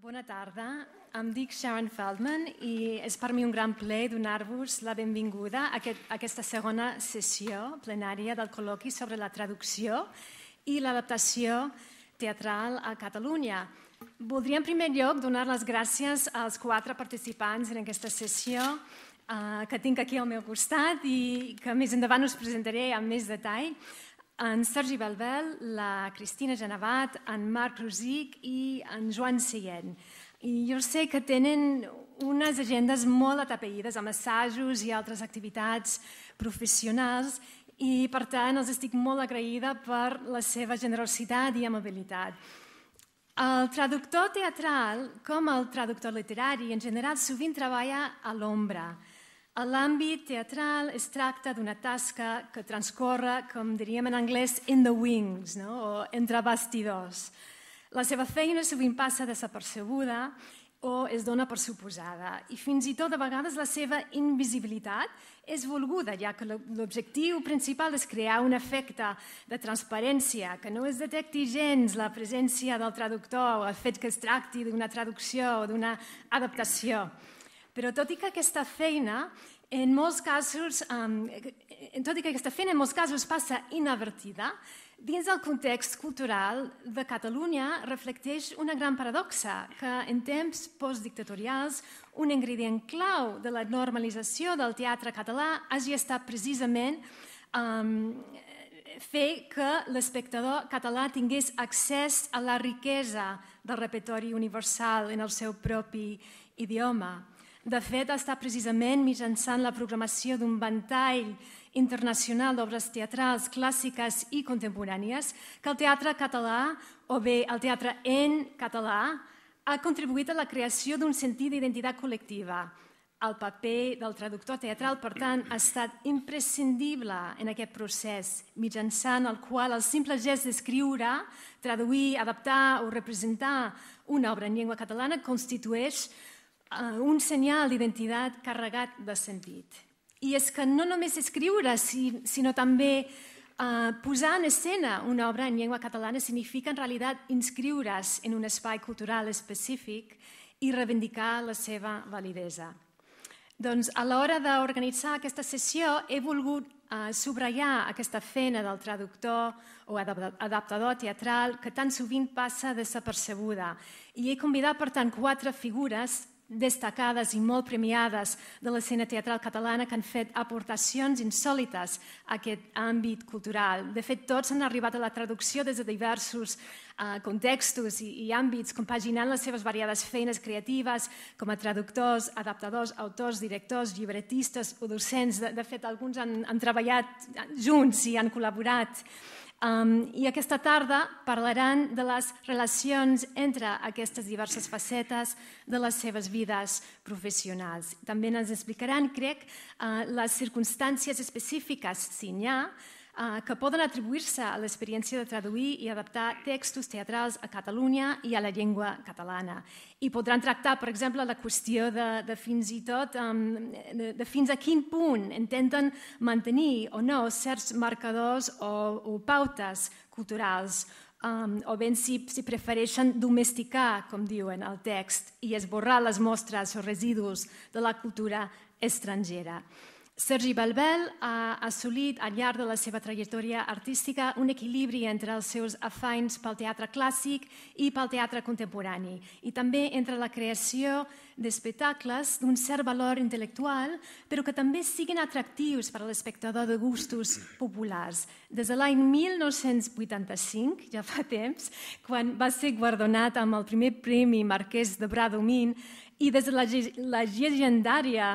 Bona tarda, em dic Sharon Feldman i és per mi un gran plaer donar-vos la benvinguda a, aquest, a aquesta segona sessió plenària del col·loqui sobre la traducció i l'adaptació teatral a Catalunya. Voldria en primer lloc donar les gràcies als quatre participants en aquesta sessió eh, que tinc aquí al meu costat i que més endavant us presentaré amb més detall en Sergi Balbel, la Cristina Genevat, en Marc Rosic i en Joan Seyent. I jo sé que tenen unes agendes molt atapeïdes amb assajos i altres activitats professionals i, per tant, els estic molt agraïda per la seva generositat i amabilitat. El traductor teatral, com el traductor literari, en general sovint treballa a l'ombra, en l'àmbit teatral es tracta d'una tasca que transcorre, com diríem en anglès, in the wings, no? o entre bastidors. La seva feina sovint passa desapercebuda o es dona per suposada i fins i tot a vegades la seva invisibilitat és volguda, ja que l'objectiu principal és crear un efecte de transparència, que no es detecti gens la presència del traductor o el fet que es tracti d'una traducció o d'una adaptació. Però tot i que aquesta feina en molts casos, um, tot i que aquesta feina en molts casos passa inadvertida, dins del context cultural de Catalunya reflecteix una gran paradoxa que en temps postdictatorials un ingredient clau de la normalització del teatre català hagi estat precisament um, fer que l'espectador català tingués accés a la riquesa del repertori universal en el seu propi idioma. De fet, està precisament mitjançant la programació d'un ventall internacional d'obres teatrals clàssiques i contemporànies que el teatre català o bé el teatre en català ha contribuït a la creació d'un sentit d'identitat col·lectiva. El paper del traductor teatral, per tant, ha estat imprescindible en aquest procés, mitjançant el qual el simple gest d'escriure, traduir, adaptar o representar una obra en llengua catalana constitueix Eh, un senyal d'identitat carregat de sentit. I és que no només escriure, sinó també eh, posar en escena una obra en llengua catalana significa en realitat inscriure's en un espai cultural específic i reivindicar la seva validesa. Doncs a l'hora d'organitzar aquesta sessió he volgut eh, subratllar aquesta feina del traductor o adaptador teatral que tan sovint passa desapercebuda. I he convidat, per tant, quatre figures destacades i molt premiades de l'escena teatral catalana que han fet aportacions insòlites a aquest àmbit cultural. De fet, tots han arribat a la traducció des de diversos eh, contextos i, i àmbits, compaginant les seves variades feines creatives com a traductors, adaptadors, autors, directors, llibretistes o docents. De, de fet, alguns han, han treballat junts i han col·laborat. Um, I aquesta tarda parlaran de les relacions entre aquestes diverses facetes de les seves vides professionals. També ens explicaran, crec, uh, les circumstàncies específiques, si n'hi ha, Eh, que poden atribuir-se a l'experiència de traduir i adaptar textos teatrals a Catalunya i a la llengua catalana. I podran tractar, per exemple, la qüestió de, de fins i tot de, de fins a quin punt intenten mantenir o no certs marcadors o, o pautes culturals um, o ben si, si prefereixen domesticar, com diuen, el text i esborrar les mostres o residus de la cultura estrangera. Sergi Balbel ha assolit al llarg de la seva trajectòria artística un equilibri entre els seus afanys pel teatre clàssic i pel teatre contemporani i també entre la creació d'espectacles d'un cert valor intel·lectual però que també siguin atractius per a l'espectador de gustos populars. Des de l'any 1985, ja fa temps, quan va ser guardonat amb el primer premi Marquès de Bradomín i des de la, la llegendària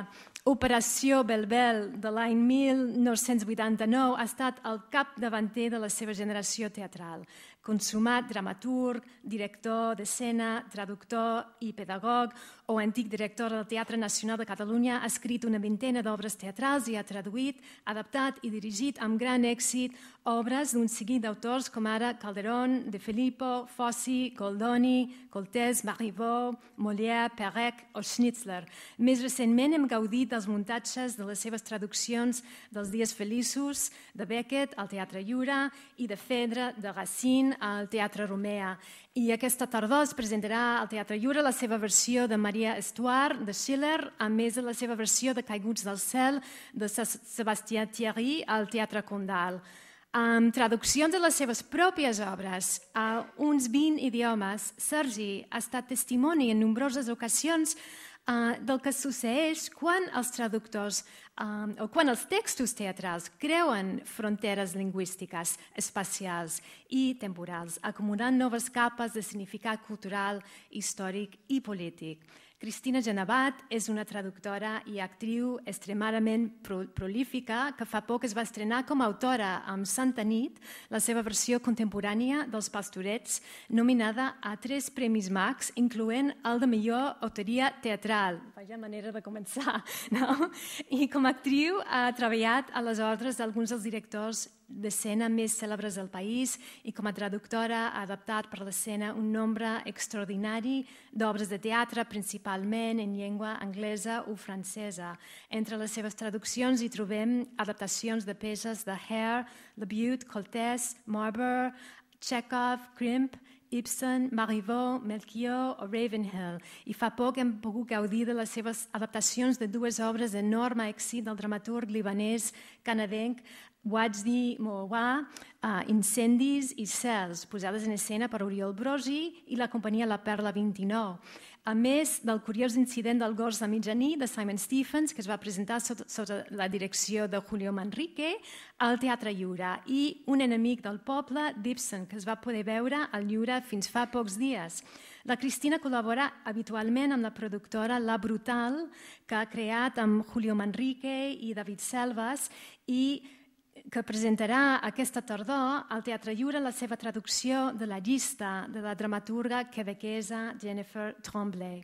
Operació Belbel de l'any 1989 ha estat el davanter de la seva generació teatral consumat dramaturg, director d'escena, traductor i pedagog, o antic director del Teatre Nacional de Catalunya, ha escrit una vintena d'obres teatrals i ha traduït, adaptat i dirigit amb gran èxit obres d'un seguit d'autors com ara Calderón, De Filippo, Fossi, Goldoni, Coltés, Marivaux, Molière, Perec o Schnitzler. Més recentment hem gaudit dels muntatges de les seves traduccions dels Dies Feliços, de Beckett, al Teatre Lliure, i de Fedra, de Racine, al Teatre Romea i aquesta tardor es presentarà al Teatre Lliure la seva versió de Maria Estuart, de Schiller, a més de la seva versió de Caiguts del cel, de Sebastià Thierry, al Teatre Condal amb traduccions de les seves pròpies obres a uns 20 idiomes, Sergi ha estat testimoni en nombroses ocasions eh, del que succeeix quan els traductors eh, o quan els textos teatrals creuen fronteres lingüístiques, espacials i temporals, acumulant noves capes de significat cultural, històric i polític. Cristina Genabat és una traductora i actriu extremadament prolífica que fa poc es va estrenar com a autora amb Santa Nit, la seva versió contemporània dels Pastorets, nominada a tres Premis Max, incloent el de millor autoria teatral. Vaja manera de començar, no? I com a actriu ha treballat a les ordres d'alguns dels directors d'escena més cèlebres del país i com a traductora ha adaptat per l'escena un nombre extraordinari d'obres de teatre, principalment en llengua anglesa o francesa. Entre les seves traduccions hi trobem adaptacions de peces de Hare, Le Butte, Coltès, Marber, Chekhov, Crimp, Ibsen, Marivaux, Melchior o Ravenhill. I fa poc hem pogut gaudir de les seves adaptacions de dues obres d'enorme èxit del dramaturg libanès canadenc What's the Moa, uh, Incendis i Cels, posades en escena per Oriol Brosi i la companyia La Perla 29. A més del curiós incident del gos de mitjaní de Simon Stephens, que es va presentar sota, sota la direcció de Julio Manrique al Teatre Lliure, i Un enemic del poble Dibson, que es va poder veure al Lliure fins fa pocs dies. La Cristina col·labora habitualment amb la productora La Brutal, que ha creat amb Julio Manrique i David Selvas, i que presentarà aquesta tardor al Teatre Lliure la seva traducció de la llista de la dramaturga quebequesa Jennifer Tremblay.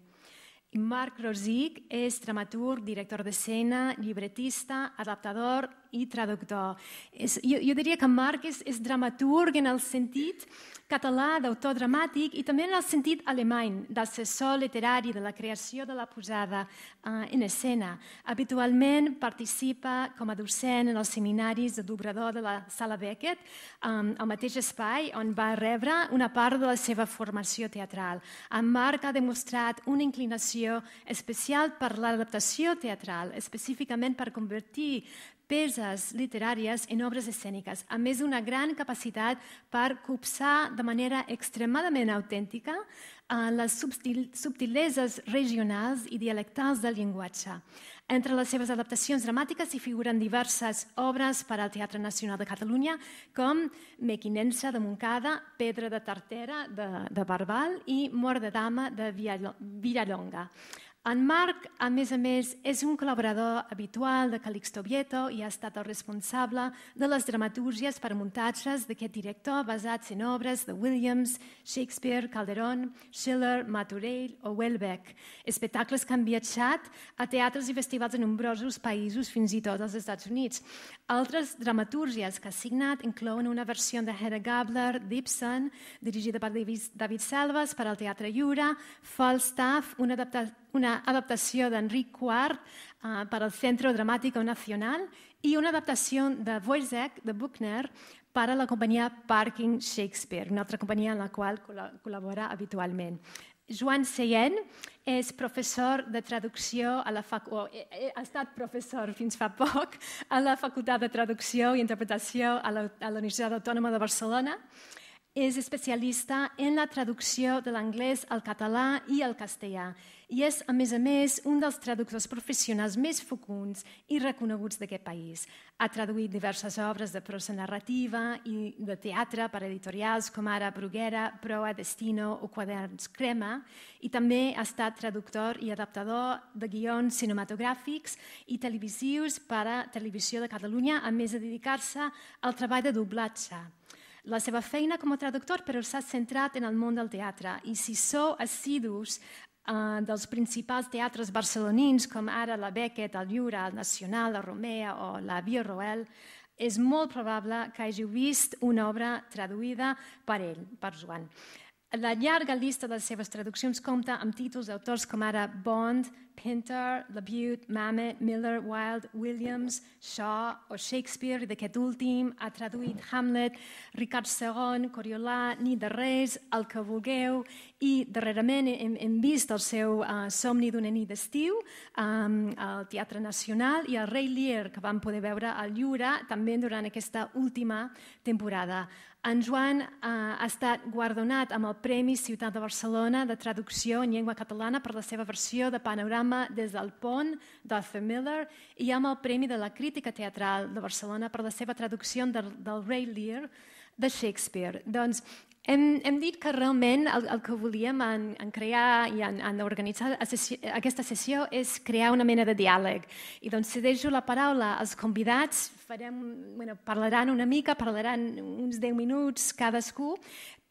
Marc Rosic és dramaturg, director d'escena, llibretista, adaptador i traductor. És, jo, jo diria que Marc és, és dramaturg en el sentit català d'autor dramàtic i també en el sentit alemany, d'assessor literari de la creació de la posada eh, en escena. Habitualment participa com a docent en els seminaris de dobrador de la Sala Beckett, eh, al mateix espai on va rebre una part de la seva formació teatral. En Marc ha demostrat una inclinació especial per l'adaptació teatral, específicament per convertir peces literàries en obres escèniques, a més d'una gran capacitat per copsar de manera extremadament autèntica eh, les subtileses regionals i dialectals del llenguatge. Entre les seves adaptacions dramàtiques hi figuren diverses obres per al Teatre Nacional de Catalunya, com Mequinensa de Moncada, Pedra de Tartera de, de Barbal i Mort de Dama de Villalonga. En Marc, a més a més, és un col·laborador habitual de Calixto Vieto i ha estat el responsable de les dramatúrgies per muntatges d'aquest director basats en obres de Williams, Shakespeare, Calderón, Schiller, Maturell o Welbeck. Espectacles que han viatjat a teatres i festivals en nombrosos països, fins i tot als Estats Units. Altres dramatúrgies que ha signat inclouen una versió de Hedda Gabler d'Ibsen, dirigida per David Selves per al Teatre Lliure, Falstaff, una adaptació una adaptació d'Enric IV eh, per al Centro Dramàtic Nacional i una adaptació de Wojciech de Buchner per a la companyia Parking Shakespeare, una altra companyia en la qual col·labora habitualment. Joan Seyent és professor de traducció a la fac... o, eh, eh, ha estat professor fins fa poc a la Facultat de Traducció i Interpretació a la, a la Universitat Autònoma de Barcelona és especialista en la traducció de l'anglès al català i al castellà i és, a més a més, un dels traductors professionals més fecunds i reconeguts d'aquest país. Ha traduït diverses obres de prosa narrativa i de teatre per editorials com ara Bruguera, Proa, Destino o Quaderns Crema i també ha estat traductor i adaptador de guions cinematogràfics i televisius per a Televisió de Catalunya, a més de dedicar-se al treball de doblatge la seva feina com a traductor, però s'ha centrat en el món del teatre. I si sou assidus eh, dels principals teatres barcelonins, com ara la Beckett, el Lliure, el Nacional, la Romea o la Via és molt probable que hàgiu vist una obra traduïda per ell, per Joan. La llarga llista de les seves traduccions compta amb títols d'autors com ara Bond, Pinter, Labute, Mamet, Miller, Wilde, Williams, Shaw o Shakespeare, i d'aquest últim ha traduït Hamlet, Ricard II, Coriolà, Ni de Reis, El que vulgueu, i darrerament hem, hem vist el seu uh, somni d'una nit d'estiu um, al Teatre Nacional i el Rei Lear, que vam poder veure al Lliure també durant aquesta última temporada. En Joan eh, ha estat guardonat amb el Premi Ciutat de Barcelona de Traducció en Llengua Catalana per la seva versió de Panorama des del pont d'Arthur Miller i amb el Premi de la Crítica Teatral de Barcelona per la seva traducció del, del Ray Lear de Shakespeare. Doncs hem, hem dit que realment el, el que volíem en, en crear i en, en organitzar sessió, aquesta sessió és crear una mena de diàleg. I doncs deixo la paraula als convidats, farem, bueno, parlaran una mica, parlaran uns 10 minuts cadascú,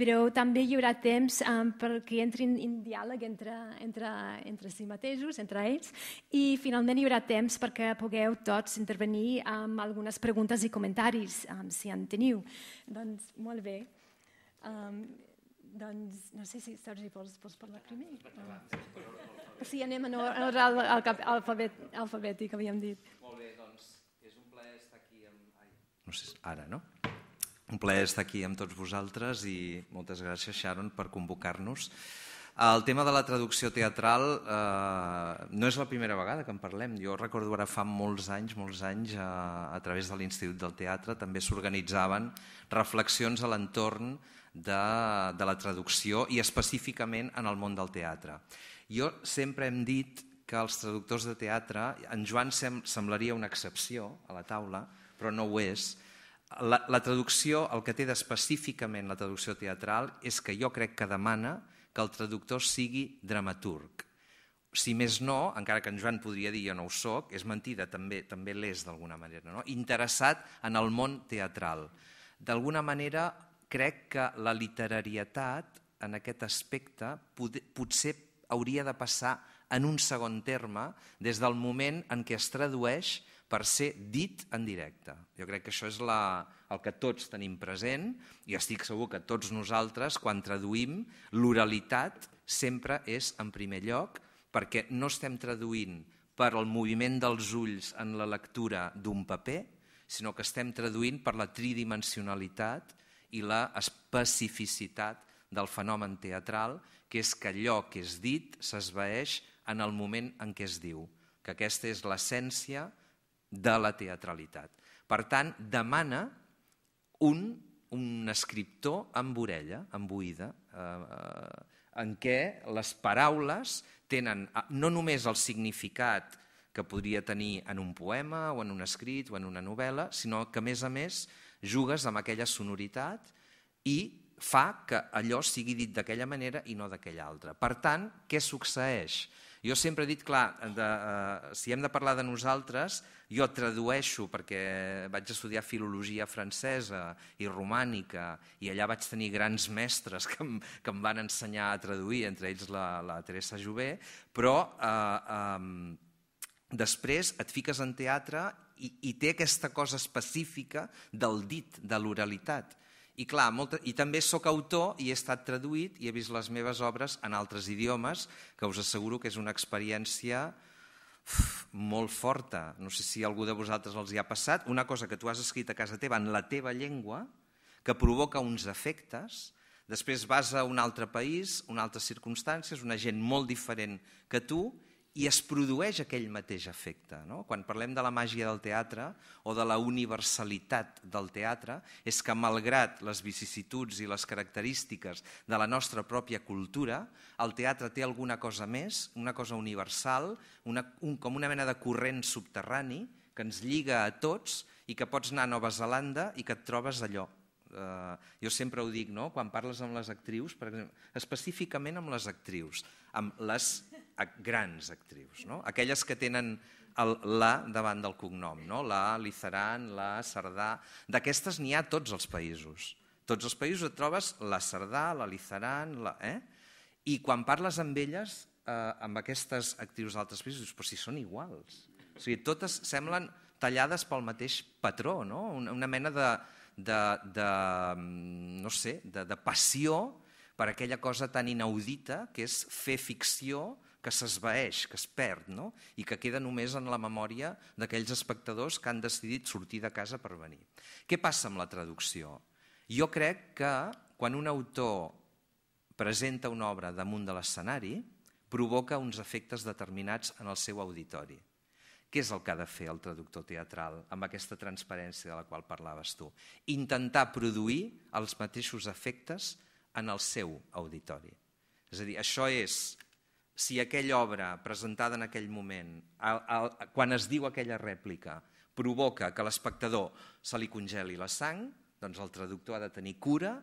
però també hi haurà temps um, perquè entrin en diàleg entre, entre, entre si mateixos, entre ells, i finalment hi haurà temps perquè pugueu tots intervenir amb algunes preguntes i comentaris, um, si en teniu. Doncs molt bé. Um, doncs no sé si, Sergi, vols, vols parlar primer? O sí, sigui, anem en ordre al, al, alfabet, alfabètic, havíem dit. Molt bé, doncs és un plaer estar aquí amb... Ai. No sé, ara, no? Un plaer estar aquí amb tots vosaltres i moltes gràcies, Sharon, per convocar-nos. El tema de la traducció teatral eh, no és la primera vegada que en parlem. Jo recordo ara fa molts anys, molts anys, a, eh, a través de l'Institut del Teatre també s'organitzaven reflexions a l'entorn de, de la traducció i específicament en el món del teatre. Jo sempre hem dit que els traductors de teatre, en Joan sem semblaria una excepció a la taula, però no ho és. La, la traducció, el que té d'específicament la traducció teatral és que jo crec que demana que el traductor sigui dramaturg. Si més no, encara que en Joan podria dir jo no ho soc, és mentida, també també l'és d'alguna manera, no? interessat en el món teatral. D'alguna manera, crec que la literarietat en aquest aspecte potser hauria de passar en un segon terme des del moment en què es tradueix per ser dit en directe. Jo crec que això és la, el que tots tenim present i estic segur que tots nosaltres, quan traduïm, l'oralitat sempre és en primer lloc perquè no estem traduint per el moviment dels ulls en la lectura d'un paper, sinó que estem traduint per la tridimensionalitat i la especificitat del fenomen teatral, que és que allò que és dit s'esvaeix en el moment en què es diu, que aquesta és l'essència de la teatralitat. Per tant, demana un, un escriptor amb orella, amb oïda, eh, eh en què les paraules tenen eh, no només el significat que podria tenir en un poema o en un escrit o en una novel·la, sinó que, a més a més, Jugues amb aquella sonoritat i fa que allò sigui dit d'aquella manera i no d'aquella altra. Per tant, què succeeix? Jo sempre he dit, clar, de, eh, si hem de parlar de nosaltres, jo tradueixo perquè vaig estudiar filologia francesa i romànica i allà vaig tenir grans mestres que em, que em van ensenyar a traduir, entre ells la, la Teresa Jové, però eh, eh, després et fiques en teatre i, i té aquesta cosa específica del dit, de l'oralitat. I, clar, molta... I també sóc autor i he estat traduït i he vist les meves obres en altres idiomes, que us asseguro que és una experiència uf, molt forta. No sé si algú de vosaltres els hi ha passat. Una cosa que tu has escrit a casa teva en la teva llengua, que provoca uns efectes, després vas a un altre país, unes altres circumstàncies, una gent molt diferent que tu, i es produeix aquell mateix efecte. No? Quan parlem de la màgia del teatre o de la universalitat del teatre, és que malgrat les vicissituds i les característiques de la nostra pròpia cultura, el teatre té alguna cosa més, una cosa universal, una, un, com una mena de corrent subterrani que ens lliga a tots i que pots anar a Nova Zelanda i que et trobes allò. Eh, jo sempre ho dic, no? quan parles amb les actrius, per exemple, específicament amb les actrius, amb les grans actrius, no? aquelles que tenen el, la davant del cognom, no? la Lizaran, la Sardà, D'aquestes n'hi ha a tots els països. Tots els països et trobes la Sardà, la Lizaran... La, eh? I quan parles amb elles, eh, amb aquestes actrius d'altres països, dius, però si són iguals. O sigui, totes semblen tallades pel mateix patró, no? una, una mena de, de, de, mm, no sé, de, de passió per aquella cosa tan inaudita que és fer ficció que s'esvaeix, que es perd no? i que queda només en la memòria d'aquells espectadors que han decidit sortir de casa per venir. Què passa amb la traducció? Jo crec que quan un autor presenta una obra damunt de l'escenari, provoca uns efectes determinats en el seu auditori. Què és el que ha de fer el traductor teatral amb aquesta transparència de la qual parlaves tu? Intentar produir els mateixos efectes en el seu auditori. És a dir, això és si aquella obra presentada en aquell moment, quan es diu aquella rèplica, provoca que l'espectador se li congeli la sang, doncs el traductor ha de tenir cura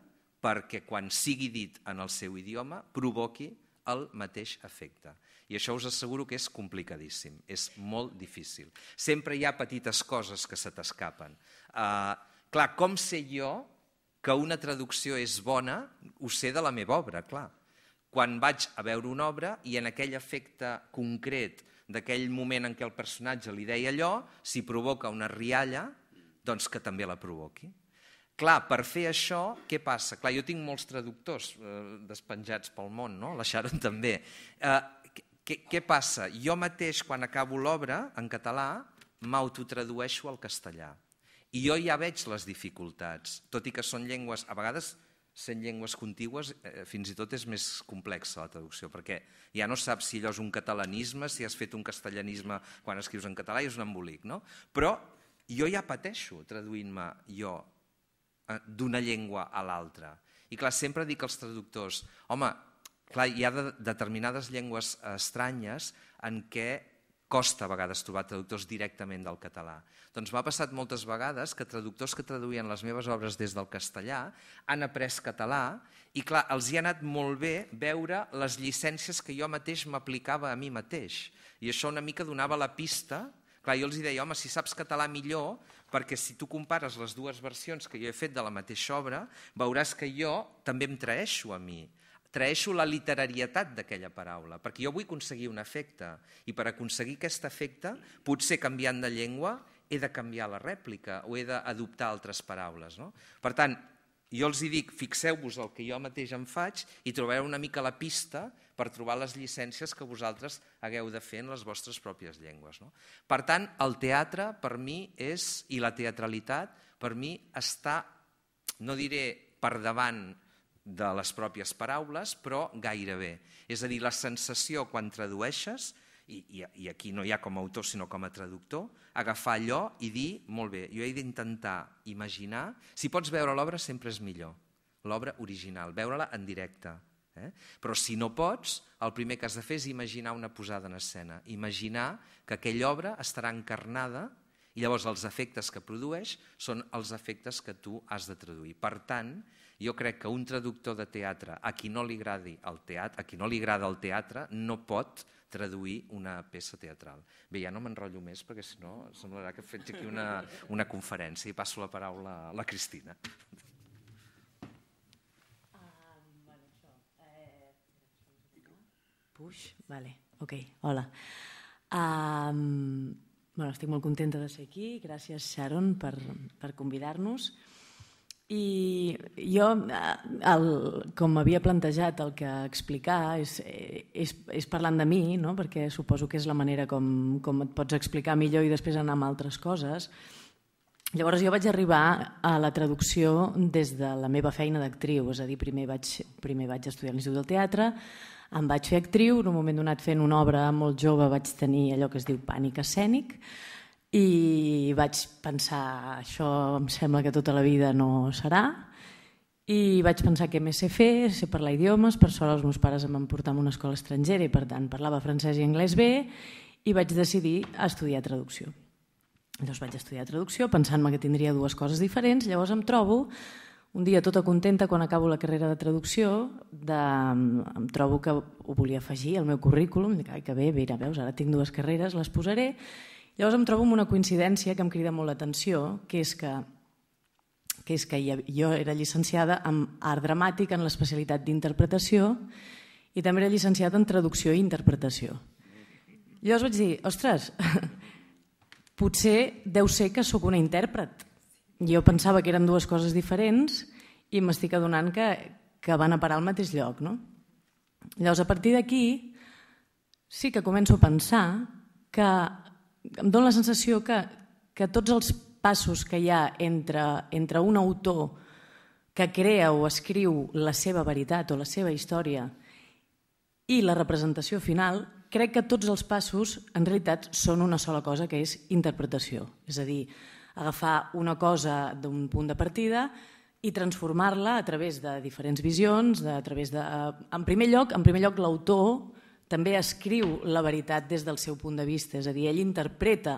perquè quan sigui dit en el seu idioma provoqui el mateix efecte. I això us asseguro que és complicadíssim, és molt difícil. Sempre hi ha petites coses que se t'escapen. Uh, clar, com sé jo que una traducció és bona? Ho sé de la meva obra, clar quan vaig a veure una obra i en aquell efecte concret d'aquell moment en què el personatge li deia allò, si provoca una rialla, doncs que també la provoqui. Clar, per fer això, què passa? Clar, jo tinc molts traductors eh, despenjats pel món, no? La Sharon també. Eh, què, què passa? Jo mateix, quan acabo l'obra en català, m'autotradueixo al castellà. I jo ja veig les dificultats, tot i que són llengües, a vegades 100 llengües contigües, eh, fins i tot és més complexa la traducció, perquè ja no saps si allò és un catalanisme, si has fet un castellanisme quan escrius en català, i és un embolic, no? Però jo ja pateixo traduint-me jo eh, d'una llengua a l'altra. I clar, sempre dic als traductors, home, clar, hi ha de, determinades llengües estranyes en què costa a vegades trobar traductors directament del català. Doncs m'ha passat moltes vegades que traductors que traduïen les meves obres des del castellà han après català i clar, els hi ha anat molt bé veure les llicències que jo mateix m'aplicava a mi mateix. I això una mica donava la pista Clar, jo els deia, home, si saps català millor, perquè si tu compares les dues versions que jo he fet de la mateixa obra, veuràs que jo també em traeixo a mi traeixo la literarietat d'aquella paraula, perquè jo vull aconseguir un efecte, i per aconseguir aquest efecte, potser canviant de llengua, he de canviar la rèplica o he d'adoptar altres paraules. No? Per tant, jo els hi dic, fixeu-vos el que jo mateix em faig i trobareu una mica la pista per trobar les llicències que vosaltres hagueu de fer en les vostres pròpies llengües. No? Per tant, el teatre per mi és, i la teatralitat per mi està, no diré per davant de les pròpies paraules, però gairebé. És a dir, la sensació quan tradueixes, i, i, i aquí no hi ha com a autor sinó com a traductor, agafar allò i dir, molt bé, jo he d'intentar imaginar, si pots veure l'obra sempre és millor, l'obra original, veure-la en directe. Eh? Però si no pots, el primer que has de fer és imaginar una posada en escena, imaginar que aquella obra estarà encarnada i llavors els efectes que produeix són els efectes que tu has de traduir. Per tant, jo crec que un traductor de teatre, a qui no li, agradi el teatre, a qui no li agrada el teatre, no pot traduir una peça teatral. Bé, ja no m'enrotllo més perquè si no semblarà que faig aquí una, una conferència i passo la paraula a la Cristina. Puix? Ah, bueno, això, eh... Push? Vale, ok, hola. Um, bueno, estic molt contenta de ser aquí. Gràcies, Sharon, per, per convidar-nos. I jo, eh, el, com m'havia plantejat el que explicar, és, eh, és, és parlant de mi, no? perquè suposo que és la manera com, com et pots explicar millor i després anar amb altres coses. Llavors jo vaig arribar a la traducció des de la meva feina d'actriu, és a dir, primer vaig, primer vaig estudiar a l'Institut del Teatre, em vaig fer actriu, en un moment donat fent una obra molt jove vaig tenir allò que es diu pànic escènic, i vaig pensar, això em sembla que tota la vida no serà, i vaig pensar què més sé fer, sé parlar idiomes, per sort els meus pares em van portar a una escola estrangera i per tant parlava francès i anglès bé, i vaig decidir estudiar traducció. Llavors vaig estudiar traducció pensant-me que tindria dues coses diferents, llavors em trobo un dia tota contenta quan acabo la carrera de traducció, de, em trobo que ho volia afegir al meu currículum, dic, ai que bé, mira, veus, ara tinc dues carreres, les posaré, Llavors em trobo amb una coincidència que em crida molt l'atenció, que és que que és que jo era llicenciada en art dramàtic en l'especialitat d'interpretació i també era llicenciada en traducció i interpretació. Llavors vaig dir, ostres, potser deu ser que sóc una intèrpret. Jo pensava que eren dues coses diferents i m'estic adonant que, que van a parar al mateix lloc. No? Llavors, a partir d'aquí, sí que començo a pensar que em dóna la sensació que, que tots els passos que hi ha entre, entre un autor que crea o escriu la seva veritat o la seva història i la representació final, crec que tots els passos en realitat són una sola cosa, que és interpretació. És a dir, agafar una cosa d'un punt de partida i transformar-la a través de diferents visions, de, a través de, eh, en primer lloc, en primer lloc l'autor també escriu la veritat des del seu punt de vista, és a dir, ell interpreta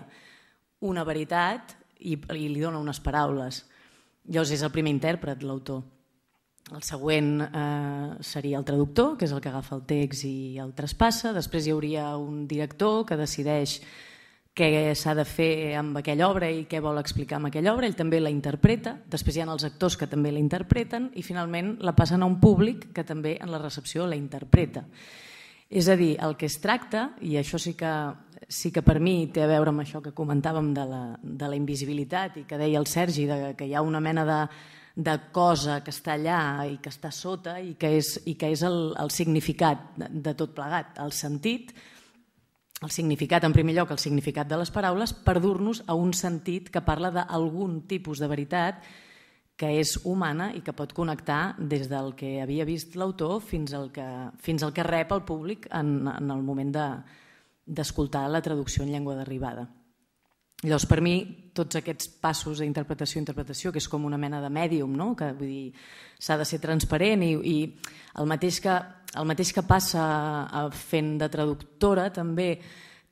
una veritat i, i li dona unes paraules. Llavors és el primer intèrpret, l'autor. El següent eh, seria el traductor, que és el que agafa el text i el traspassa. Després hi hauria un director que decideix què s'ha de fer amb aquella obra i què vol explicar amb aquella obra. Ell també la interpreta. Després hi ha els actors que també la interpreten i finalment la passen a un públic que també en la recepció la interpreta. Mm. És a dir, el que es tracta, i això sí que, sí que per mi té a veure amb això que comentàvem de la, de la invisibilitat i que deia el Sergi, de, que hi ha una mena de, de cosa que està allà i que està sota i que és, i que és el, el significat de, de tot plegat, el sentit, el significat, en primer lloc, el significat de les paraules, per dur-nos a un sentit que parla d'algun tipus de veritat que és humana i que pot connectar des del que havia vist l'autor fins, que, fins al que rep el públic en, en el moment d'escoltar de, la traducció en llengua d'arribada. Llavors, per mi, tots aquests passos d'interpretació a interpretació, que és com una mena de mèdium, no? que vull dir, s'ha de ser transparent i, i el, mateix que, el mateix que passa fent de traductora també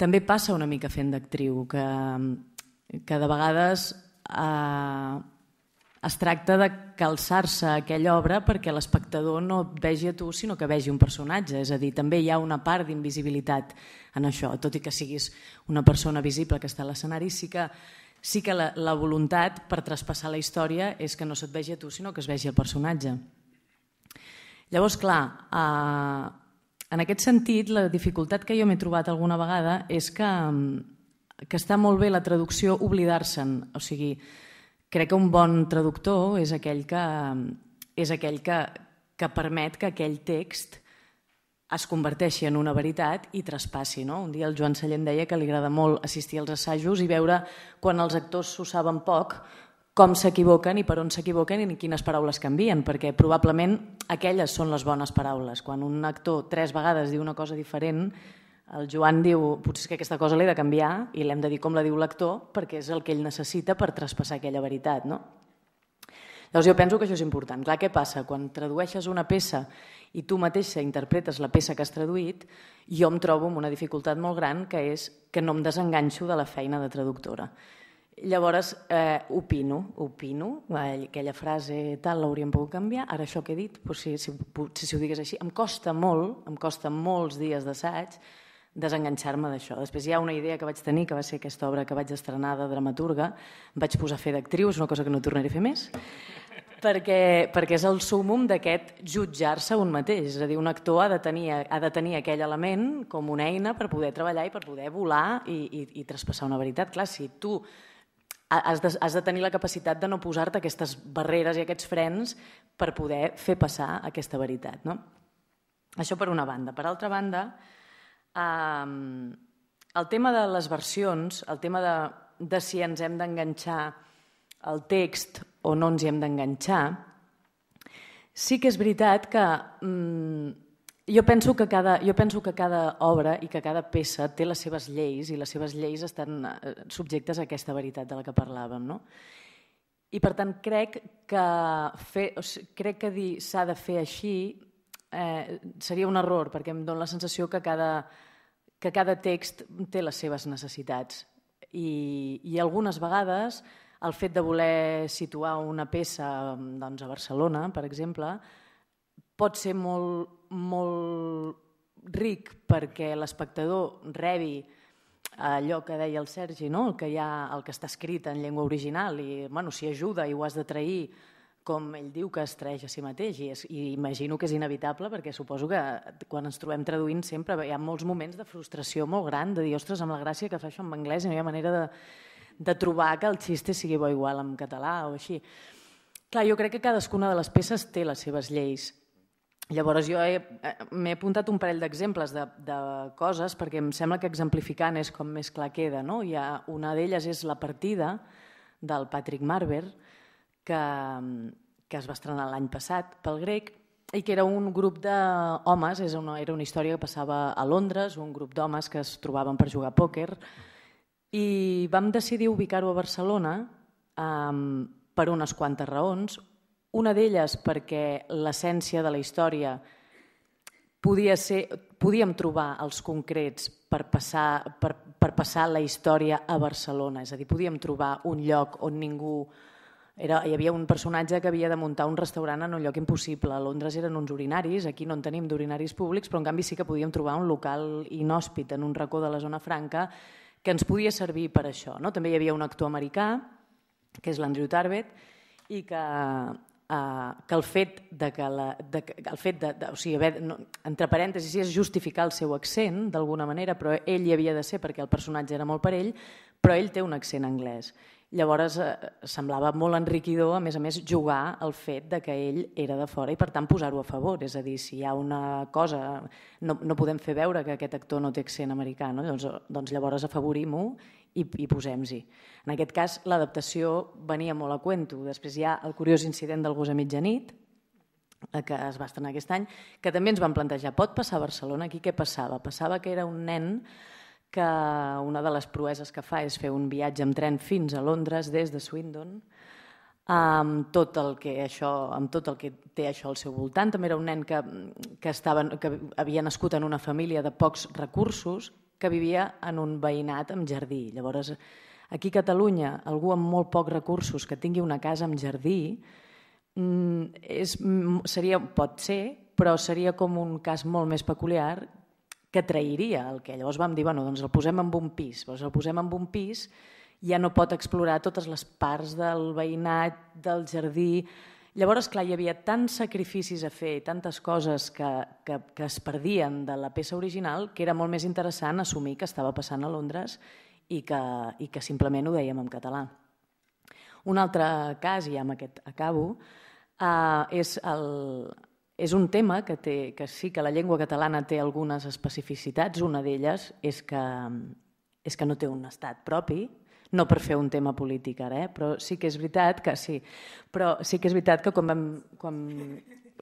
també passa una mica fent d'actriu, que, que de vegades eh, es tracta de calçar-se aquella obra perquè l'espectador no et vegi a tu, sinó que vegi un personatge. És a dir, també hi ha una part d'invisibilitat en això, tot i que siguis una persona visible que està a l'escenari, sí que, sí que la, la voluntat per traspassar la història és que no se't vegi a tu, sinó que es vegi el personatge. Llavors, clar, eh, en aquest sentit, la dificultat que jo m'he trobat alguna vegada és que, que està molt bé la traducció oblidar-se'n, o sigui, Crec que un bon traductor és aquell que, és aquell que, que permet que aquell text es converteixi en una veritat i traspassi. No? Un dia el Joan Sallent deia que li agrada molt assistir als assajos i veure quan els actors s'ho saben poc, com s'equivoquen i per on s'equivoquen i quines paraules canvien, perquè probablement aquelles són les bones paraules. Quan un actor tres vegades diu una cosa diferent, el Joan diu, potser que aquesta cosa l'he de canviar i l'hem de dir com la diu l'actor perquè és el que ell necessita per traspassar aquella veritat, no? Llavors jo penso que això és important. Clar, què passa? Quan tradueixes una peça i tu mateixa interpretes la peça que has traduït, jo em trobo amb una dificultat molt gran que és que no em desenganxo de la feina de traductora. Llavors, eh, opino, opino, eh, aquella frase tal l'hauríem pogut canviar, ara això que he dit, potser si, potser si ho digues així, em costa molt, em costa molts dies d'assaig desenganxar-me d'això. Després hi ha una idea que vaig tenir, que va ser aquesta obra que vaig estrenar de dramaturga, em vaig posar a fer d'actriu, és una cosa que no tornaré a fer més, perquè, perquè és el súmum d'aquest jutjar-se un mateix. És a dir, un actor ha de, tenir, ha de tenir aquell element com una eina per poder treballar i per poder volar i, i, i traspassar una veritat. Clar, si tu has de, has de tenir la capacitat de no posar-te aquestes barreres i aquests frens per poder fer passar aquesta veritat. No? Això per una banda. Per altra banda, Um, el tema de les versions, el tema de, de si ens hem d'enganxar al text o no ens hi hem d'enganxar, sí que és veritat que mm, jo, penso que cada, jo penso que cada obra i que cada peça té les seves lleis i les seves lleis estan eh, subjectes a aquesta veritat de la que parlàvem. No? I per tant crec que, fer, o sigui, crec que dir s'ha de fer així eh, seria un error perquè em dóna la sensació que cada, que cada text té les seves necessitats i, i algunes vegades el fet de voler situar una peça doncs, a Barcelona, per exemple, pot ser molt, molt ric perquè l'espectador rebi allò que deia el Sergi, no? el, que hi ha, el que està escrit en llengua original i bueno, si ajuda i ho has de trair com ell diu que es traeix a si mateix i, és, i imagino que és inevitable perquè suposo que quan ens trobem traduint sempre hi ha molts moments de frustració molt gran de dir, ostres, amb la gràcia que fa això en anglès i no hi ha manera de, de trobar que el xiste sigui bo igual en català o així. Clar, jo crec que cadascuna de les peces té les seves lleis. Llavors jo m'he apuntat un parell d'exemples de, de coses perquè em sembla que exemplificant és com més clar queda. No? Hi ha, una d'elles és la partida del Patrick Marver, que, mm, que es va estrenar l'any passat pel grec i que era un grup d'homes, una, era una història que passava a Londres, un grup d'homes que es trobaven per jugar a pòquer, i vam decidir ubicar-ho a Barcelona um, per unes quantes raons. Una d'elles perquè l'essència de la història podia ser, podíem trobar els concrets per passar, per, per passar la història a Barcelona, és a dir, podíem trobar un lloc on ningú era, hi havia un personatge que havia de muntar un restaurant en un lloc impossible. A Londres eren uns urinaris, aquí no en tenim d'urinaris públics, però en canvi sí que podíem trobar un local inhòspit en un racó de la zona franca que ens podia servir per això. No? També hi havia un actor americà, que és l'Andrew Tarbet, i que, eh, que el fet de que la, de, que el fet de, de o sigui, haver, no, entre parèntesis és justificar el seu accent d'alguna manera, però ell hi havia de ser perquè el personatge era molt per ell, però ell té un accent anglès Llavors, eh, semblava molt enriquidor, a més a més, jugar al fet de que ell era de fora i, per tant, posar-ho a favor. És a dir, si hi ha una cosa... No, no podem fer veure que aquest actor no té accent americà, no? Llavors, doncs llavors afavorim-ho i, i posem-s'hi. En aquest cas, l'adaptació venia molt a cuento. Després hi ha el curiós incident del gos a mitjanit, eh, que es va estrenar aquest any, que també ens van plantejar, pot passar a Barcelona? Aquí què passava? Passava que era un nen que una de les proeses que fa és fer un viatge amb tren fins a Londres des de Swindon, amb tot el que, això, amb tot el que té això al seu voltant. També era un nen que, que, estava, que havia nascut en una família de pocs recursos que vivia en un veïnat amb jardí. Llavors, aquí a Catalunya, algú amb molt pocs recursos que tingui una casa amb jardí, mm, és, mm, seria, pot ser, però seria com un cas molt més peculiar que trairia el que. Llavors vam dir, bueno, doncs el posem en un pis. Llavors el posem en un pis, ja no pot explorar totes les parts del veïnat, del jardí... Llavors, clar, hi havia tants sacrificis a fer i tantes coses que, que, que es perdien de la peça original que era molt més interessant assumir que estava passant a Londres i que, i que simplement ho dèiem en català. Un altre cas, i ja amb aquest acabo, eh, és el, és un tema que, té, que sí que la llengua catalana té algunes especificitats. Una d'elles és, que, és que no té un estat propi, no per fer un tema polític ara, eh? però sí que és veritat que sí. Però sí que és veritat que quan vam... Quan,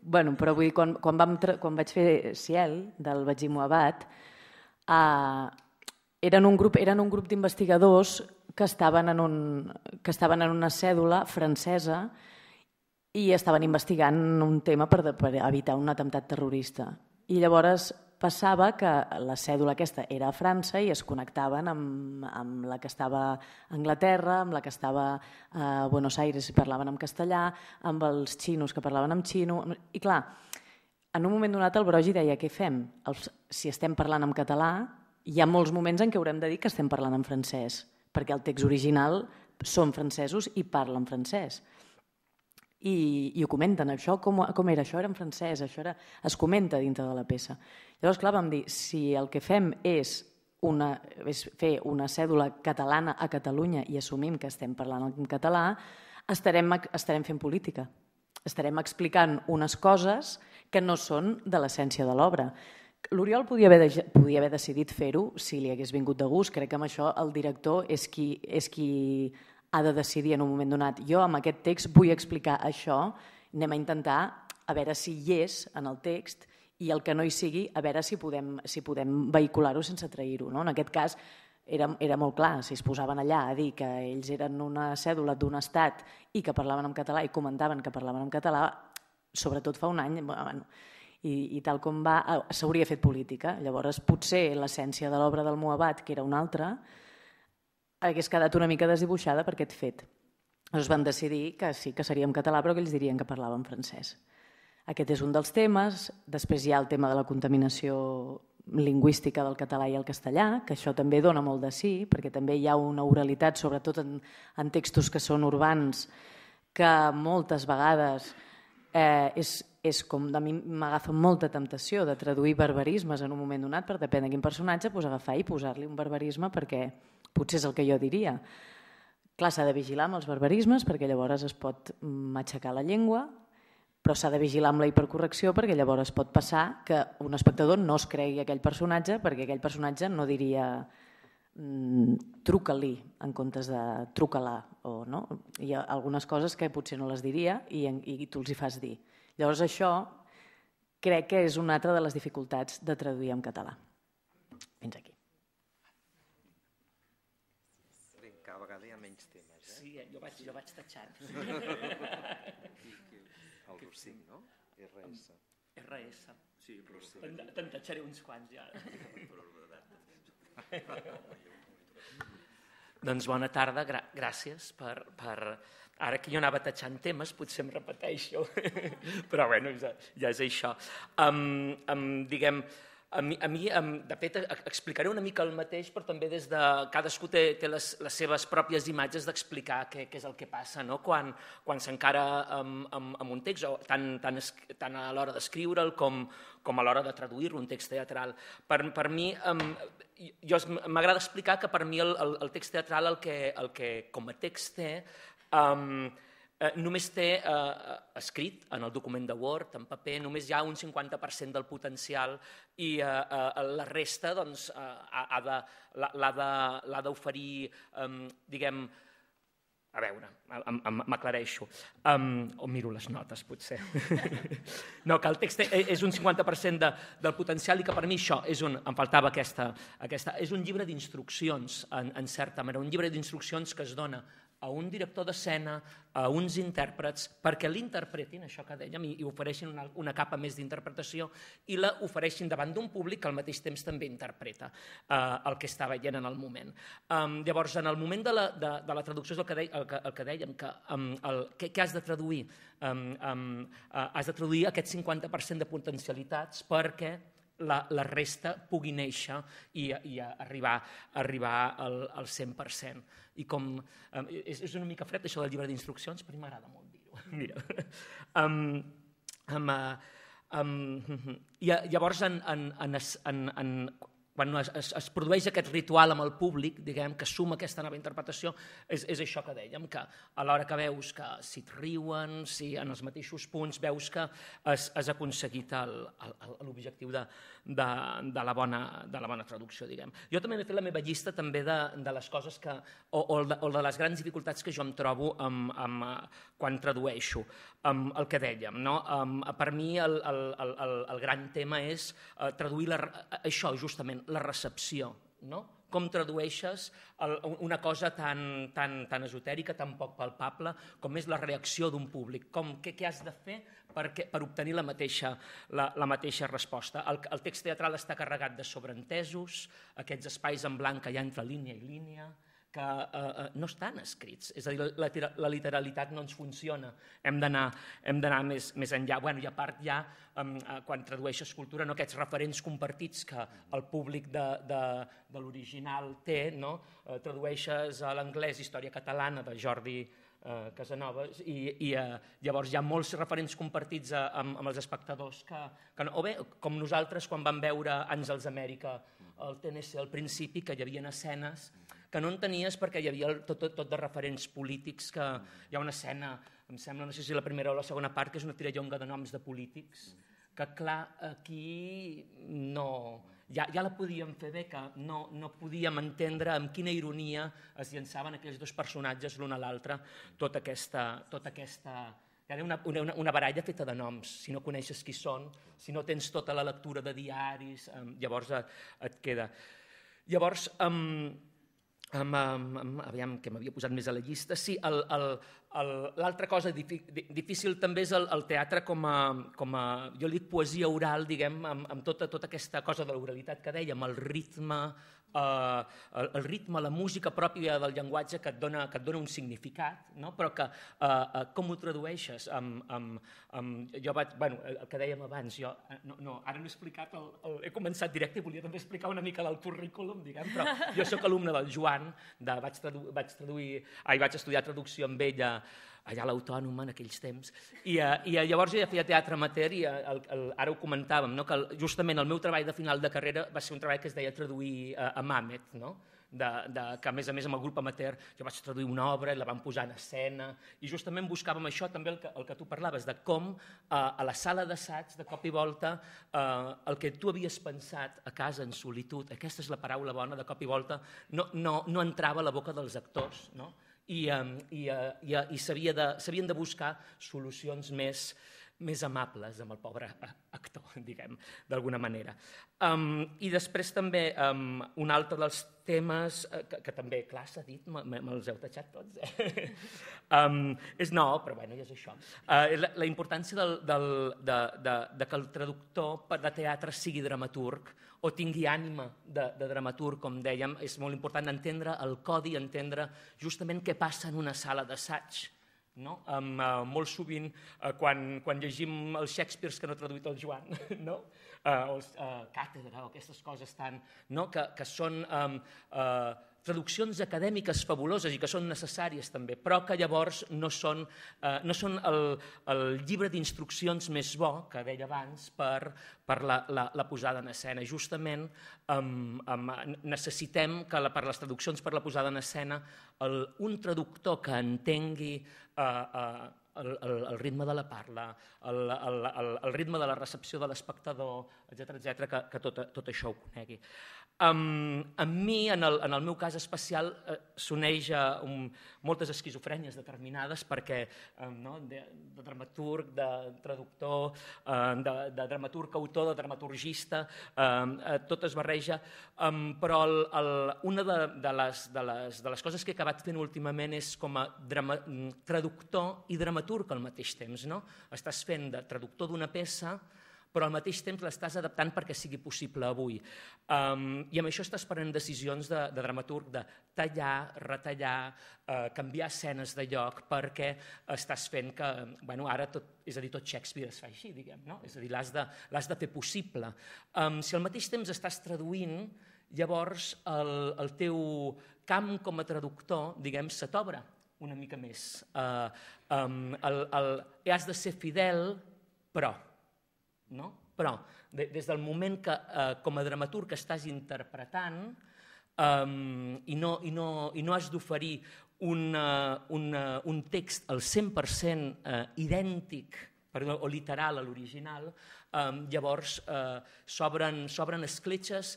bueno, però vull dir, quan, quan, vam, quan vaig fer Ciel, del Vagí Moabat, eh, eren un grup, eren un grup d'investigadors que, estaven en un, que estaven en una cèdula francesa i estaven investigant un tema per, per evitar un atemptat terrorista. I llavors passava que la cèdula aquesta era a França i es connectaven amb, amb la que estava a Anglaterra, amb la que estava a Buenos Aires i parlaven en castellà, amb els xinos que parlaven en xino... I clar, en un moment donat el Brogi deia què fem? Els, si estem parlant en català, hi ha molts moments en què haurem de dir que estem parlant en francès, perquè el text original són francesos i parlen francès i, i ho comenten, això com, com era, això era en francès, això era, es comenta dintre de la peça. Llavors, clar, vam dir, si el que fem és, una, és fer una cèdula catalana a Catalunya i assumim que estem parlant en català, estarem, estarem fent política, estarem explicant unes coses que no són de l'essència de l'obra. L'Oriol podia, haver podia haver decidit fer-ho si li hagués vingut de gust. Crec que amb això el director és qui, és qui ha de decidir en un moment donat, jo amb aquest text vull explicar això, anem a intentar a veure si hi és en el text i el que no hi sigui, a veure si podem, si podem vehicular-ho sense trair-ho. No? En aquest cas, era, era molt clar, si es posaven allà a dir que ells eren una cèdula d'un estat i que parlaven en català i comentaven que parlaven en català, sobretot fa un any, bueno, i, i tal com va, ah, s'hauria fet política. Llavors, potser l'essència de l'obra del Moabat, que era una altra, hagués quedat una mica desdibuixada per aquest fet. Llavors van decidir que sí que seria en català, però que ells dirien que parlaven francès. Aquest és un dels temes. Després hi ha el tema de la contaminació lingüística del català i el castellà, que això també dona molt de sí, perquè també hi ha una oralitat, sobretot en, en textos que són urbans, que moltes vegades eh, és, és com a mi m'agafa molta temptació de traduir barbarismes en un moment donat, per depèn de quin personatge, pues, doncs agafar i posar-li un barbarisme perquè Potser és el que jo diria. Clar, s'ha de vigilar amb els barbarismes perquè llavors es pot matxacar la llengua, però s'ha de vigilar amb la hipercorrecció perquè llavors pot passar que un espectador no es cregui aquell personatge perquè aquell personatge no diria mm, truca-li en comptes de truca-la. No? Hi ha algunes coses que potser no les diria i, i tu els hi fas dir. Llavors això crec que és una altra de les dificultats de traduir en català. Fins aquí. jo vaig tatxant. El Rossini, no? RS. RS. Sí, Rossini. Te'n tatxaré uns quants, ja. doncs bona tarda, gràcies per, per... Ara que jo anava tatxant temes, potser em repeteixo, però bueno, ja, ja és això. Um, um, diguem, a mi, a mi de fet, e, explicaré una mica el mateix, però també des de... Cadascú té, té les, les seves pròpies imatges d'explicar què, què és el que passa no? quan, quan s'encara amb, amb, amb un text, o tant, tant, tant a l'hora d'escriure'l com, com a l'hora de traduir-lo, un text teatral. Per, per mi, eh, jo m'agrada explicar que per mi el, el, el text teatral el que, el que com a text té... Eh, Eh, només té eh, escrit en el document de Word, en paper, només hi ha un 50% del potencial i eh, eh, la resta doncs, eh, l'ha d'oferir, eh, diguem, a veure, m'aclareixo. Um, o miro les notes, potser. no, que el text e, és un 50% de, del potencial i que per mi això és un... em faltava aquesta... aquesta és un llibre d'instruccions, en, en certa manera, un llibre d'instruccions que es dona a un director d'escena, a uns intèrprets, perquè l'interpretin, això que dèiem, i, ofereixin una, una capa més d'interpretació i la ofereixin davant d'un públic que al mateix temps també interpreta eh, el que està veient en el moment. Um, llavors, en el moment de la, de, de la traducció és el que, de, el que, el que dèiem, que, um, el, què, què has de traduir? Um, um, uh, has de traduir aquest 50% de potencialitats perquè la, la resta pugui néixer i, i arribar, arribar al, al 100%. I com, és, és una mica fred això del llibre d'instruccions, però m'agrada molt dir-ho. Mira. Um, um, um, i llavors, en, en, en, en, en, quan es, es, es produeix aquest ritual amb el públic, diguem, que suma aquesta nova interpretació, és, és això que dèiem, que a l'hora que veus que si et riuen, si en els mateixos punts veus que has, has aconseguit l'objectiu de, de, de, la bona, de la bona traducció, diguem. Jo també he fet la meva llista també de, de les coses que, o, o, de, o de les grans dificultats que jo em trobo amb, amb, eh, quan tradueixo, amb el que dèiem. No? Amb, per mi el, el, el, el, el gran tema és eh, traduir la, eh, això, justament, la recepció, no? com tradueixes una cosa tan, tan, tan esotèrica, tan poc palpable, com és la reacció d'un públic, com, què, què has de fer per, per obtenir la mateixa, la, la mateixa resposta. El, el text teatral està carregat de sobreentesos, aquests espais en blanc que hi ha entre línia i línia, que eh, eh, no estan escrits, és a dir, la, la literalitat no ens funciona, hem d'anar més, més enllà. Bueno, I a part ja, eh, quan tradueixes cultura, no, aquests referents compartits que el públic de, de, de l'original té, no? eh, tradueixes a l'anglès Història Catalana de Jordi eh, Casanovas i, i eh, llavors hi ha molts referents compartits a, eh, a, amb, amb els espectadors que, que no, o bé, com nosaltres quan vam veure Àngels Amèrica al TNC al principi, que hi havia escenes mm que no en tenies perquè hi havia tot, tot, tot de referents polítics que hi ha una escena, em sembla, no sé si la primera o la segona part, que és una tirallonga de noms de polítics, que clar, aquí no... Ja, ja la podíem fer bé, que no, no podíem entendre amb quina ironia es llançaven aquells dos personatges l'un a l'altre tota aquesta, tota aquesta, ha una, una, una baralla feta de noms, si no coneixes qui són, si no tens tota la lectura de diaris, eh, llavors et, et queda. Llavors, eh, Um, um, um, aviam, que m'havia posat més a la llista. Sí, l'altra cosa difícil també és el, el teatre com a, com a... Jo li dic poesia oral, diguem, amb, amb tota, tota aquesta cosa de l'oralitat que dèiem, el ritme, eh, el, el ritme, la música pròpia del llenguatge que et dona, que et dona un significat, no? però que eh, eh com ho tradueixes? Amb, amb, amb, jo vaig, bueno, el que dèiem abans, jo eh, no, no, ara no he explicat, el, el, he començat directe i volia també explicar una mica del currículum, diguem, però jo sóc alumne del Joan, de, vaig, tradu, vaig traduir, ai, vaig estudiar traducció amb ella allà a l'Autònoma en aquells temps, i, eh, i eh, llavors jo ja feia teatre amateur i eh, el, el, ara ho comentàvem, no? que justament el meu treball de final de carrera va ser un treball que es deia traduir a, a Mamet, no? de, de, que a més a més amb el grup amateur jo vaig traduir una obra i la vam posar en escena i justament buscàvem això també el que, el que tu parlaves, de com eh, a la sala d'assaig de cop i volta eh, el que tu havies pensat a casa en solitud, aquesta és la paraula bona de cop i volta, no, no, no entrava a la boca dels actors, no? i, i, eh, i, eh, i s'havien de, de buscar solucions més, més amables amb el pobre actor, diguem, d'alguna manera. Um, I després també um, un altre dels temes, eh, que, que també, clar, s'ha dit, me'ls heu tatxat tots, eh? um, és no, però bueno, ja és això. Uh, la, la importància del, del, de, de, de que el traductor per de teatre sigui dramaturg o tingui ànima de, de dramaturg, com dèiem, és molt important entendre el codi, entendre justament què passa en una sala d'assaig. No? Um, uh, molt sovint, uh, quan, quan llegim els Shakespeares que no ha traduït el Joan, no? uh, o els, uh, càtedra, o aquestes coses tan, no? que, que són um, uh, traduccions acadèmiques fabuloses i que són necessàries també, però que llavors no són, eh, no són el, el llibre d'instruccions més bo, que deia abans, per, per la, la, la posada en escena. Justament um, um, necessitem que la, per les traduccions per la posada en escena el, un traductor que entengui eh, eh, el, el, el ritme de la parla, el, el, el, el ritme de la recepció de l'espectador, etc etc que, que tot, tot això ho conegui. Um, a mi, en el, en el meu cas especial, eh, s'uneix a um, moltes esquizofrènies determinades perquè um, no, de, de dramaturg, de traductor, de, de dramaturg autor, de dramaturgista, eh, tot es barreja, um, però el, el, una de, de, les, de, les, de les coses que he acabat fent últimament és com a drama, mm, traductor i dramaturg al mateix temps. No? Estàs fent de traductor d'una peça, però al mateix temps l'estàs adaptant perquè sigui possible avui. Um, I amb això estàs prenent decisions de, de dramaturg de tallar, retallar, eh, canviar escenes de lloc perquè estàs fent que, bueno, ara tot, és a dir, tot Shakespeare es fa així, diguem, no? És a dir, l'has de, de fer possible. Um, si al mateix temps estàs traduint, llavors el, el teu camp com a traductor, diguem, se t'obre una mica més. Uh, um, el, el, eh, has de ser fidel, però no? Però de, des del moment que eh, com a dramaturg estàs interpretant um, i, no, i, no, i no has d'oferir un, eh, un, eh, un text al 100% eh, idèntic perdó, o literal a l'original, eh, llavors eh, s'obren escletxes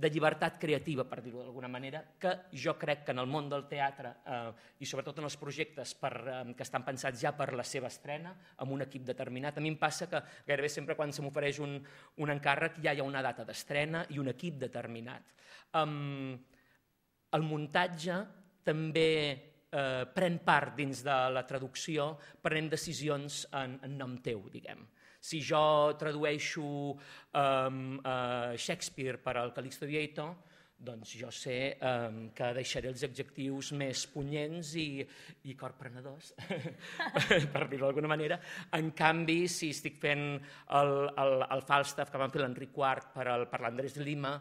de llibertat creativa, per dir-ho d'alguna manera, que jo crec que en el món del teatre eh, i sobretot en els projectes per, eh, que estan pensats ja per la seva estrena, amb un equip determinat. A mi em passa que gairebé sempre quan se m'ofereix un, un encàrrec ja hi ha una data d'estrena i un equip determinat. Um, el muntatge també eh, pren part dins de la traducció prenent decisions en, en nom teu, diguem. Si jo tradueixo um, uh, Shakespeare per al Calixto Vieto, doncs jo sé um, que deixaré els adjectius més punyents i, i corprenedors, per dir-ho d'alguna manera. En canvi, si estic fent el, el, el Falstaff que van fer l'Enric IV per, al, per l'Andrés Lima,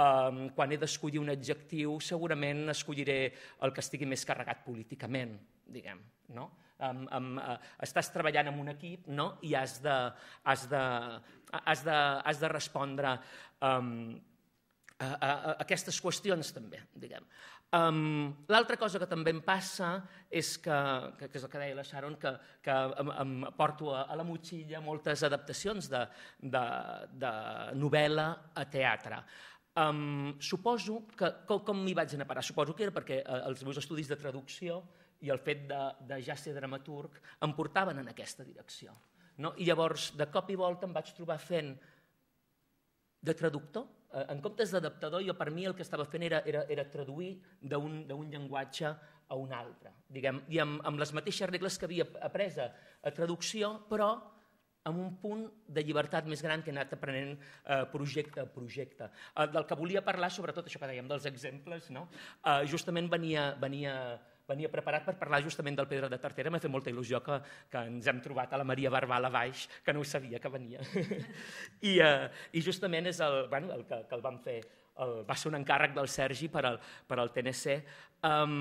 um, quan he d'escollir un adjectiu segurament escolliré el que estigui més carregat políticament, diguem, no? um, um, uh, estàs treballant amb un equip no? i has de, has de, has de, has de respondre um, a, a, a aquestes qüestions també, diguem. Um, L'altra cosa que també em passa és que, que, que és el que deia la Sharon, que, que em, em porto a, a la motxilla moltes adaptacions de, de, de novel·la a teatre. Um, suposo que, com, com m'hi vaig anar a parar? Suposo que era perquè eh, els meus estudis de traducció i el fet de, de ja ser dramaturg em portaven en aquesta direcció. No? I llavors, de cop i volta, em vaig trobar fent de traductor. Eh, en comptes d'adaptador, jo per mi el que estava fent era, era, era traduir d'un llenguatge a un altre. Diguem, I amb, amb les mateixes regles que havia après a, traducció, però amb un punt de llibertat més gran que he anat aprenent eh, projecte a projecte. Eh, del que volia parlar, sobretot això que dèiem dels exemples, no? eh, justament venia, venia venia preparat per parlar justament del Pedro de Tartera. M'ha fet molta il·lusió que, que ens hem trobat a la Maria Barbal a baix, que no ho sabia que venia. I, eh, I justament és el, bueno, el que, que el vam fer el, va ser un encàrrec del Sergi per al, per al TNC. Um,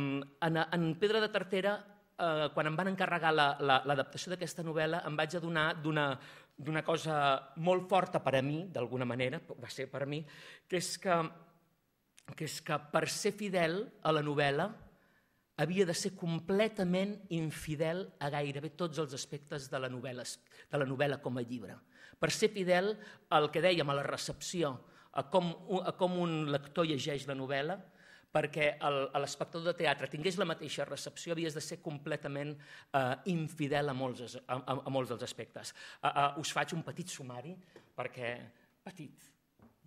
en, en Pedra de Tartera, eh, quan em van encarregar l'adaptació la, la, d'aquesta novel·la, em vaig adonar d'una d'una cosa molt forta per a mi, d'alguna manera, va ser per a mi, que és que, que és que per ser fidel a la novel·la havia de ser completament infidel a gairebé tots els aspectes de la novel·la, de la novel·la com a llibre. Per ser fidel al que dèiem, a la recepció, a com, a com un lector llegeix la novel·la, perquè l'espectador de teatre tingués la mateixa recepció, havies de ser completament eh, infidel a molts, a, a, a molts dels aspectes. A, a, us faig un petit sumari, perquè petit,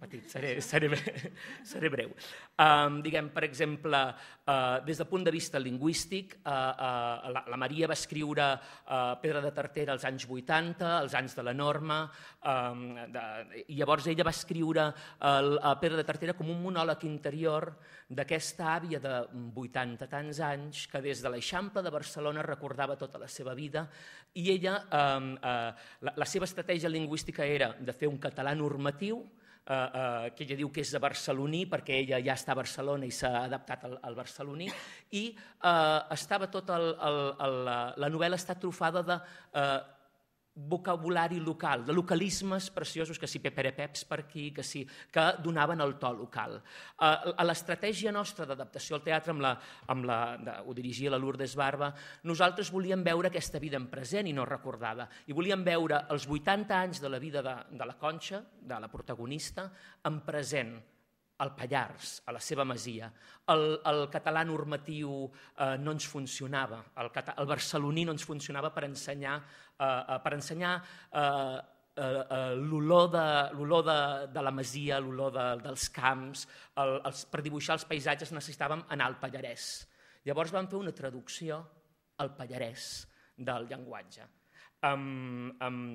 petit, seré, seré, seré breu. Um, diguem, per exemple, uh, des del punt de vista lingüístic, uh, uh, la, la Maria va escriure uh, Pedra de Tartera als anys 80, als anys de la norma, um, de, i llavors ella va escriure el, el Pedra de Tartera com un monòleg interior d'aquesta àvia de 80 tants anys que des de l'Eixample de Barcelona recordava tota la seva vida i ella, um, uh, la, la seva estratègia lingüística era de fer un català normatiu, Eh, eh, que ella diu que és de barceloní perquè ella ja està a Barcelona i s'ha adaptat al, al barceloní i eh, estava tot el, el, el, la, la novel·la està trufada de eh, vocabulari local, de localismes preciosos, que si peperepeps per aquí, que, si, que donaven el to local. Eh, a, l'estratègia nostra d'adaptació al teatre, amb la, amb la, de, ho dirigia la Lourdes Barba, nosaltres volíem veure aquesta vida en present i no recordada, i volíem veure els 80 anys de la vida de, de la Conxa, de la protagonista, en present, al Pallars, a la seva masia. El, el català normatiu eh, no ens funcionava, el, el barceloní no ens funcionava per ensenyar Eh, eh, per ensenyar eh, eh, eh l'olor de, de, de la masia, l'olor de, dels camps, el, els, per dibuixar els paisatges necessitàvem anar al Pallarès. Llavors vam fer una traducció al Pallarès del llenguatge. Um, um,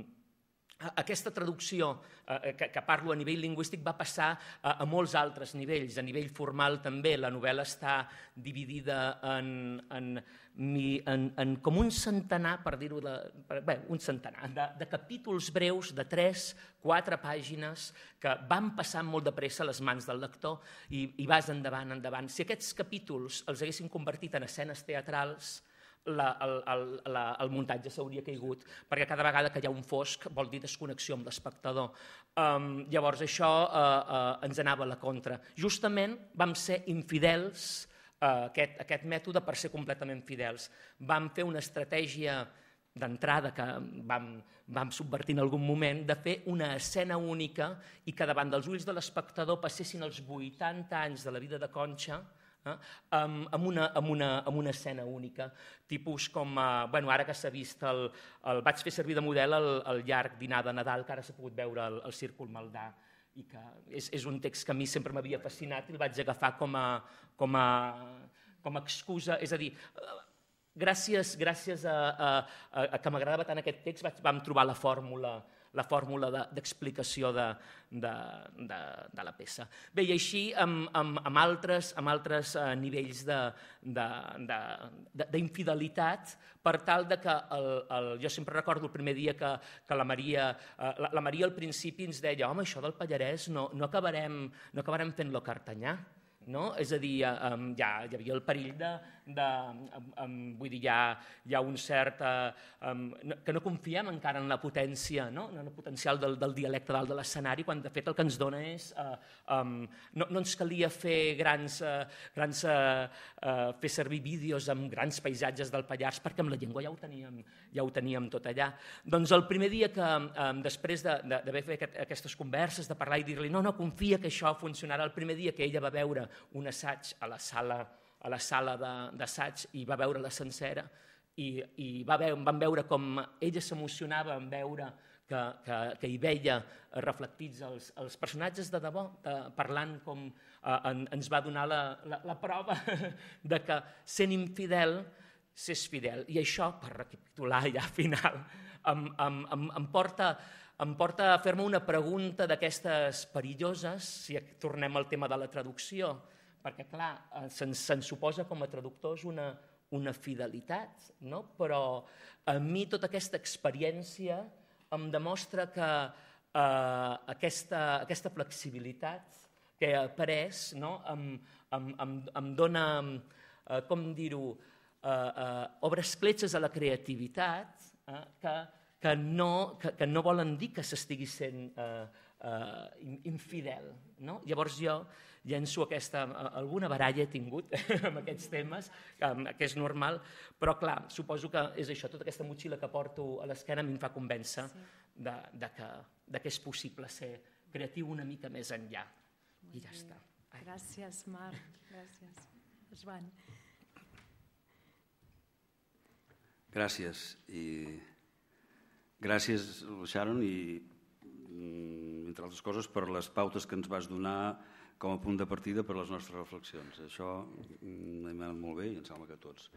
aquesta traducció eh, eh, que, que parlo a nivell lingüístic va passar a molts altres nivells, a nivell formal també. La novel·la està dividida en, en en, en com un centenar, per dir-ho, bé, un centenar, de, de capítols breus de 3, 4 pàgines que van passant molt de pressa a les mans del lector i, i vas endavant, endavant. Si aquests capítols els haguessin convertit en escenes teatrals, la, el, el, la, el muntatge s'hauria caigut, perquè cada vegada que hi ha un fosc vol dir desconnexió amb l'espectador. Um, llavors això uh, uh, ens anava a la contra. Justament vam ser infidels Eh, aquest, aquest mètode per ser completament fidels. Vam fer una estratègia d'entrada que vam, vam subvertir en algun moment, de fer una escena única i que davant dels ulls de l'espectador passessin els 80 anys de la vida de Concha eh, amb, amb, una, amb, una, amb una escena única, tipus com, eh, bueno, ara que s'ha vist, el, el, vaig fer servir de model el, el llarg dinar de Nadal que ara s'ha pogut veure al Círcul Maldà, i que és, és un text que a mi sempre m'havia fascinat i el vaig agafar com a, com a, com a excusa. És a dir, eh, gràcies, gràcies a, a, a, a que m'agradava tant aquest text vaig, vam trobar la fórmula la fórmula d'explicació de, de, de, de la peça. Bé, i així amb, amb, amb altres, amb altres eh, nivells d'infidelitat, per tal de que el, el, jo sempre recordo el primer dia que, que la, Maria, eh, la, la Maria al principi ens deia home, això del Pallarès no, no, acabarem, no acabarem fent-lo cartanyà, no? És a dir, um, eh, ja, hi havia el perill de... de um, um, vull dir, hi ha, hi ha un cert... Uh, um, no, que no confiem encara en la potència, no? en el potencial del, del dialecte dalt de l'escenari, quan de fet el que ens dona és... Uh, um, no, no ens calia fer grans... Uh, grans uh, uh, fer servir vídeos amb grans paisatges del Pallars, perquè amb la llengua ja ho teníem, ja ho teníem tot allà. Doncs el primer dia que, um, després d'haver de, de, fet aquest, aquestes converses, de parlar i dir-li no, no, confia que això funcionarà, el primer dia que ella va veure un assaig a la sala a la sala d'assaig i va veure la sencera i, i va veure, van veure com ella s'emocionava en veure que, que, que hi veia reflectits els, els personatges de debò, de, parlant com eh, en, ens va donar la, la, la prova de que sent infidel s'és fidel. I això, per recapitular ja al final, em, em, em, em porta em porta a fer-me una pregunta d'aquestes perilloses, si tornem al tema de la traducció, perquè, clar, eh, se'ns se suposa com a traductors una, una fidelitat, no? però a mi tota aquesta experiència em demostra que eh, aquesta, aquesta flexibilitat que he après no? em, em, em, em dona, eh, com dir-ho, eh, eh, obre escletxes a la creativitat eh, que que no, que, que no volen dir que s'estigui sent eh, eh, infidel. No? Llavors jo llenço aquesta, alguna baralla he tingut amb aquests temes, que és normal, però clar, suposo que és això, tota aquesta motxilla que porto a l'esquena em fa convèncer sí. de, de, que, de que és possible ser creatiu una mica més enllà. Molt I ja bé. està. Ai. Gràcies, Marc. Gràcies. Joan. Gràcies. I Gràcies, Sharon, i mm, entre altres coses per les pautes que ens vas donar com a punt de partida per a les nostres reflexions. Això m'ha mm, anat molt bé i em sembla que a tots.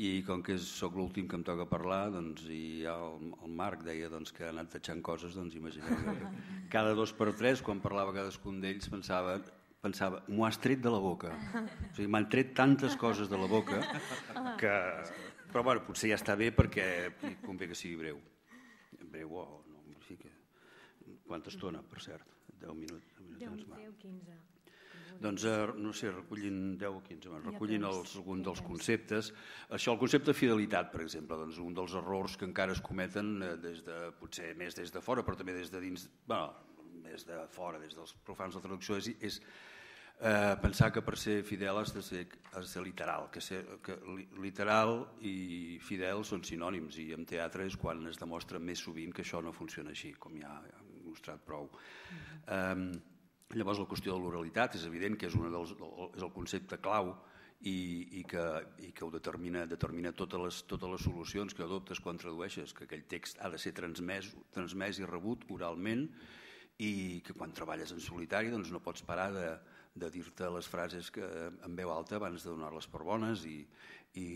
I com que sóc l'últim que em toca parlar, doncs, i ja el, el Marc deia doncs, que ha anat deixant coses, doncs imagineu que cada dos per tres, quan parlava cadascun d'ells, pensava pensava, m'ho has tret de la boca. O sigui, m'han tret tantes coses de la boca que... Però bueno, potser ja està bé perquè convé que sigui breu breu o no, sí que... Quanta estona, per cert? 10 minuts? 10, 10, 10 15. Doncs, eh, no sé, recollint 10 o 15, recollint els, algun dels conceptes. Això, el concepte de fidelitat, per exemple, doncs, un dels errors que encara es cometen eh, des de, potser més des de fora, però també des de dins, bueno, més de fora, des dels profans de traducció, és, és Eh, pensar que per ser fidel has de ser, has de ser literal, que, ser, que literal i fidel són sinònims i en teatre és quan es demostra més sovint que això no funciona així, com ja hem mostrat prou. Mm. Eh, llavors la qüestió de l'oralitat és evident que és, una dels, és el concepte clau i, i, que, i que ho determina, determina totes, les, totes les solucions que adoptes quan tradueixes, que aquell text ha de ser transmès, transmès i rebut oralment i que quan treballes en solitari doncs no pots parar de, de dir-te les frases que, en veu alta abans de donar-les per bones i, i,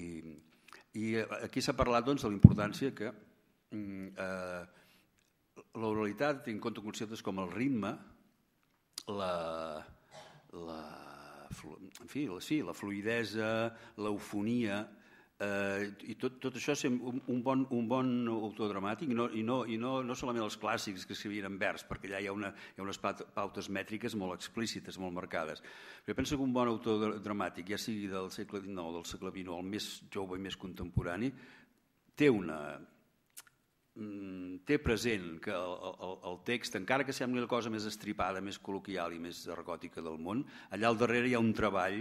i aquí s'ha parlat doncs, de l'importància que mm, eh, l'oralitat té en compte conceptes com el ritme, la, la, en fi, la, sí, la fluidesa, l'eufonia, Eh, I tot, tot això sent un, un, bon, un bon autor dramàtic, i, no, i, no, i no, no solament els clàssics que escrivien en vers, perquè allà hi ha, una, hi ha unes pautes mètriques molt explícites, molt marcades. Però jo penso que un bon autor dramàtic, ja sigui del segle XIX o del segle XX, o el més jove i més contemporani, té una, mm, té present que el, el, el text, encara que sembli la cosa més estripada, més col·loquial i més ergòtica del món, allà al darrere hi ha un treball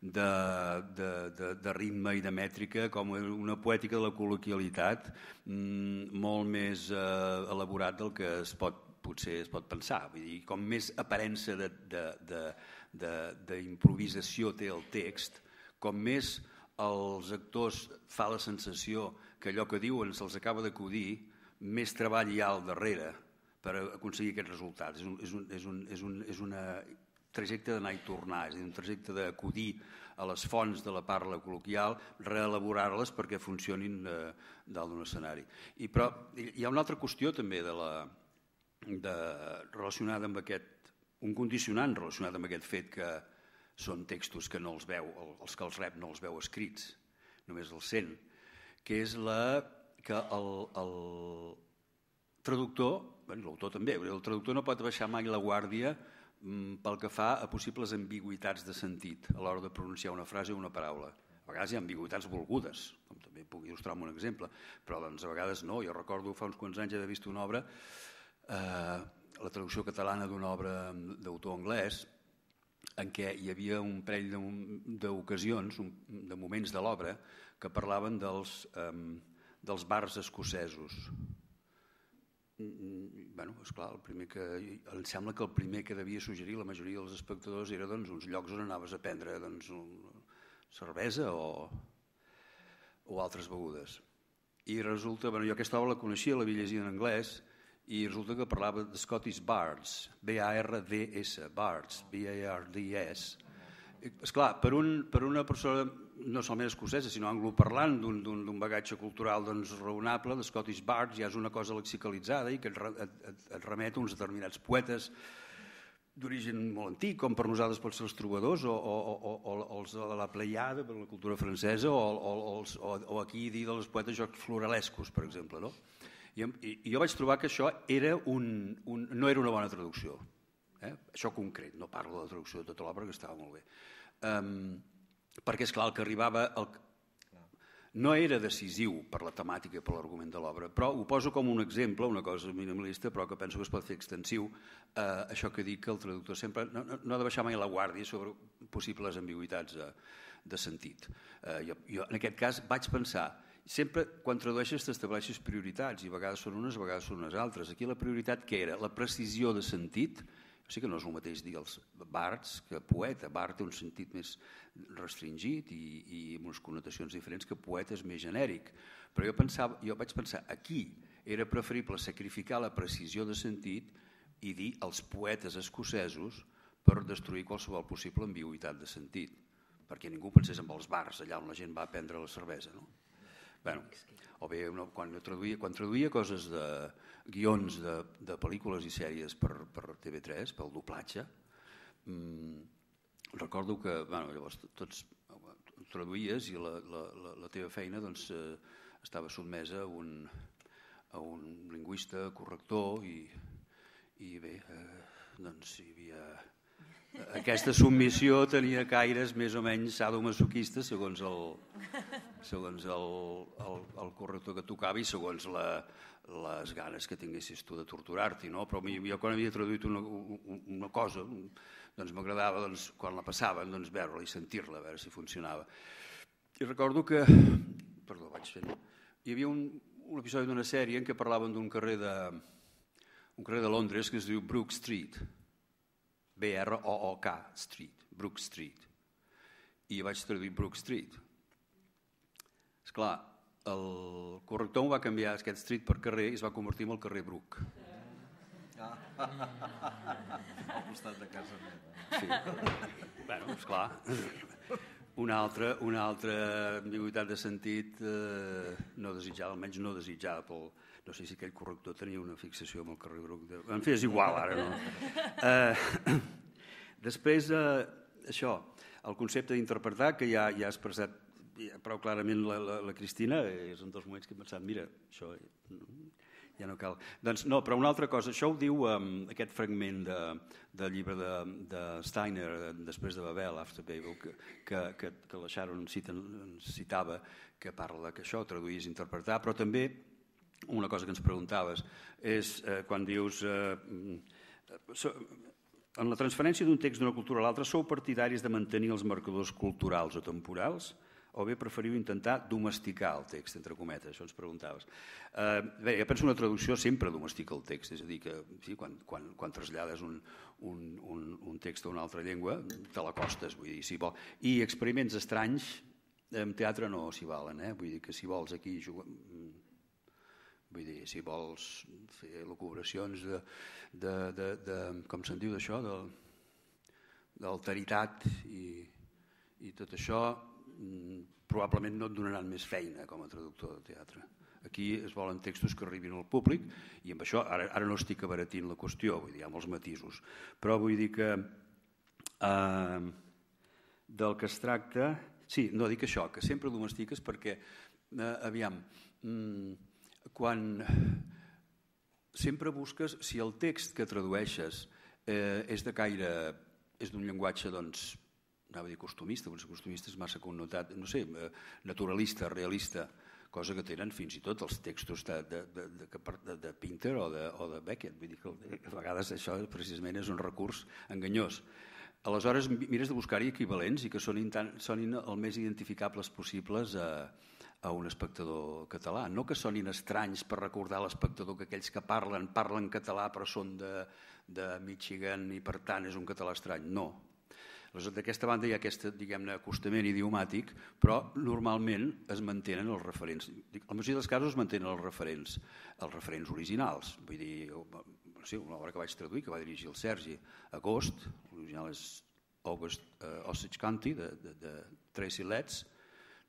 de, de, de, de ritme i de mètrica, com una poètica de la col·loquialitat mmm, molt més eh, elaborat del que es pot, potser es pot pensar. Vull dir, com més aparença d'improvisació té el text, com més els actors fa la sensació que allò que diuen se'ls acaba d'acudir, més treball hi ha al darrere per aconseguir aquests resultats. És, un, és, un, és, un, és, un, és una trajecte d'anar i tornar, és a dir, un trajecte d'acudir a les fonts de la parla col·loquial, reelaborar-les perquè funcionin eh, dalt d'un escenari. I, però hi ha una altra qüestió també de la, de, relacionada amb aquest, un condicionant relacionat amb aquest fet que són textos que no els veu, els que els rep no els veu escrits, només els sent, que és la, que el, el traductor, l'autor també, el traductor no pot baixar mai la guàrdia Mm, pel que fa a possibles ambigüitats de sentit a l'hora de pronunciar una frase o una paraula. A vegades hi ha ambigüitats volgudes, com també puc il·lustrar amb un exemple, però doncs, a vegades no. Jo recordo fa uns quants anys he vist una obra, eh, la traducció catalana d'una obra d'autor anglès, en què hi havia un parell d'ocasions, de moments de l'obra, que parlaven dels, eh, dels bars escocesos Mm, mm, bueno, és clar, el primer que em sembla que el primer que devia suggerir la majoria dels espectadors era doncs uns llocs on anaves a prendre doncs un, cervesa o o altres begudes. I resulta, bueno, jo aquesta obra la coneixia, la havia llegit en anglès i resulta que parlava de Scottish Bards, B A R D S, Bards, B A R D S. És clar, per un per una persona no només escocesa, sinó angloparlant d'un bagatge cultural doncs, raonable, de Scottish Bards, ja és una cosa lexicalitzada i que et, et, et, et remet a uns determinats poetes d'origen molt antic, com per nosaltres pels ser els trobadors o, o, o, o els de la Pleiada, per la cultura francesa, o, o, els, o, o aquí dir dels poetes jocs floralescos, per exemple. No? I, I jo vaig trobar que això era un, un, no era una bona traducció. Eh? Això concret, no parlo de la traducció de tota l'obra, que estava molt bé. Um, perquè és clar, el que arribava el... no era decisiu per la temàtica i per l'argument de l'obra, però ho poso com un exemple, una cosa minimalista, però que penso que es pot fer extensiu, eh, això que dic que el traductor sempre no, no, no ha de baixar mai la guàrdia sobre possibles ambigüitats de, de sentit. Eh, jo, jo en aquest cas vaig pensar sempre quan tradueixes t'estableixes prioritats i a vegades són unes, a vegades són unes altres. Aquí la prioritat que era? La precisió de sentit, o sigui que no és el mateix dir els bards que poeta. Bard té un sentit més restringit i, i amb unes connotacions diferents que poeta és més genèric. Però jo, pensava, jo vaig pensar, aquí era preferible sacrificar la precisió de sentit i dir els poetes escocesos per destruir qualsevol possible ambigüitat de sentit perquè ningú pensés en els bars, allà on la gent va a prendre la cervesa. No? bueno, o bé una, quan, traduïa, quan traduïa coses de guions de, de pel·lícules i sèries per, per TV3, pel doblatge, mm, recordo que bueno, llavors tots traduïes i la, la, la, la teva feina doncs, eh, estava sotmesa a un, a un lingüista corrector i, i bé, eh, doncs hi havia aquesta submissió tenia caires més o menys sadomasoquistes segons el, segons el, el, el corrector que tocava i segons la, les ganes que tinguessis tu de torturar-t'hi. No? Però jo quan havia traduït una, una cosa, doncs m'agradava doncs, quan la passaven doncs, veure-la i sentir-la, a veure si funcionava. I recordo que... Perdó, vaig fent. Hi havia un, un episodi d'una sèrie en què parlaven d'un carrer de, un carrer de Londres que es diu Brook Street, B-R-O-O-K Street, Brook Street. I vaig traduir Brook Street. És clar, el corrector va canviar aquest street per carrer i es va convertir en el carrer Brook. Ah. Al costat de casa meva. Sí. bueno, esclar. Una altra, una altra ambigüitat de sentit eh, no desitjada, almenys no desitjada pel, no sé si aquell corrector tenia una fixació amb el carrer Bruc. De... En fi, és igual, ara no. Eh, després, eh, això, el concepte d'interpretar, que ja, ja ha expressat prou clarament la, la, la Cristina, és un dels moments que he pensat, mira, això eh, ja no cal. Doncs no, però una altra cosa, això ho diu um, aquest fragment de, del llibre de, de Steiner, eh, després de Babel, After Babel, que, que, que, que la Sharon cita, citava, que parla que això traduir és interpretar, però també una cosa que ens preguntaves és eh, quan dius eh, mm, so, en la transferència d'un text d'una cultura a l'altra sou partidaris de mantenir els marcadors culturals o temporals o bé preferiu intentar domesticar el text, entre cometes, això ens preguntaves. Eh, bé, jo penso que una traducció sempre domestica el text, és a dir, que sí, quan, quan, quan trasllades un, un, un, un text a una altra llengua, te l'acostes, vull dir, si vol. I experiments estranys, en teatre no s'hi valen, eh? vull dir que si vols aquí jugar, Vull dir, si vols fer locubracions de, de, de, de com se'n diu d'això, d'alteritat i, i tot això, mm, probablement no et donaran més feina com a traductor de teatre. Aquí es volen textos que arribin al públic i amb això ara, ara no estic abaratint la qüestió, vull dir, hi ha molts matisos. Però vull dir que eh, del que es tracta... Sí, no dic això, que sempre domestiques perquè, eh, aviam, mm, quan sempre busques si el text que tradueixes eh, és de caire, és d'un llenguatge doncs, anava a dir costumista, perquè costumista és massa connotat, no sé, eh, naturalista, realista, cosa que tenen fins i tot els textos de, de, de, de, de Pinter o de, o de Beckett. Vull dir que a vegades això precisament és un recurs enganyós. Aleshores, mires de buscar-hi equivalents i que sonin, tan, sonin el més identificables possibles a, eh, a un espectador català. No que sonin estranys per recordar l'espectador que aquells que parlen, parlen català però són de, de Michigan i per tant és un català estrany. No. d'aquesta banda hi ha aquest acostament idiomàtic, però normalment es mantenen els referents. En la majoria dels casos es mantenen els referents, els referents originals. Vull dir, sí, una obra que vaig traduir, que va dirigir el Sergi, Agost, l'original és August uh, Osage County, de, de, de Tracy Letts,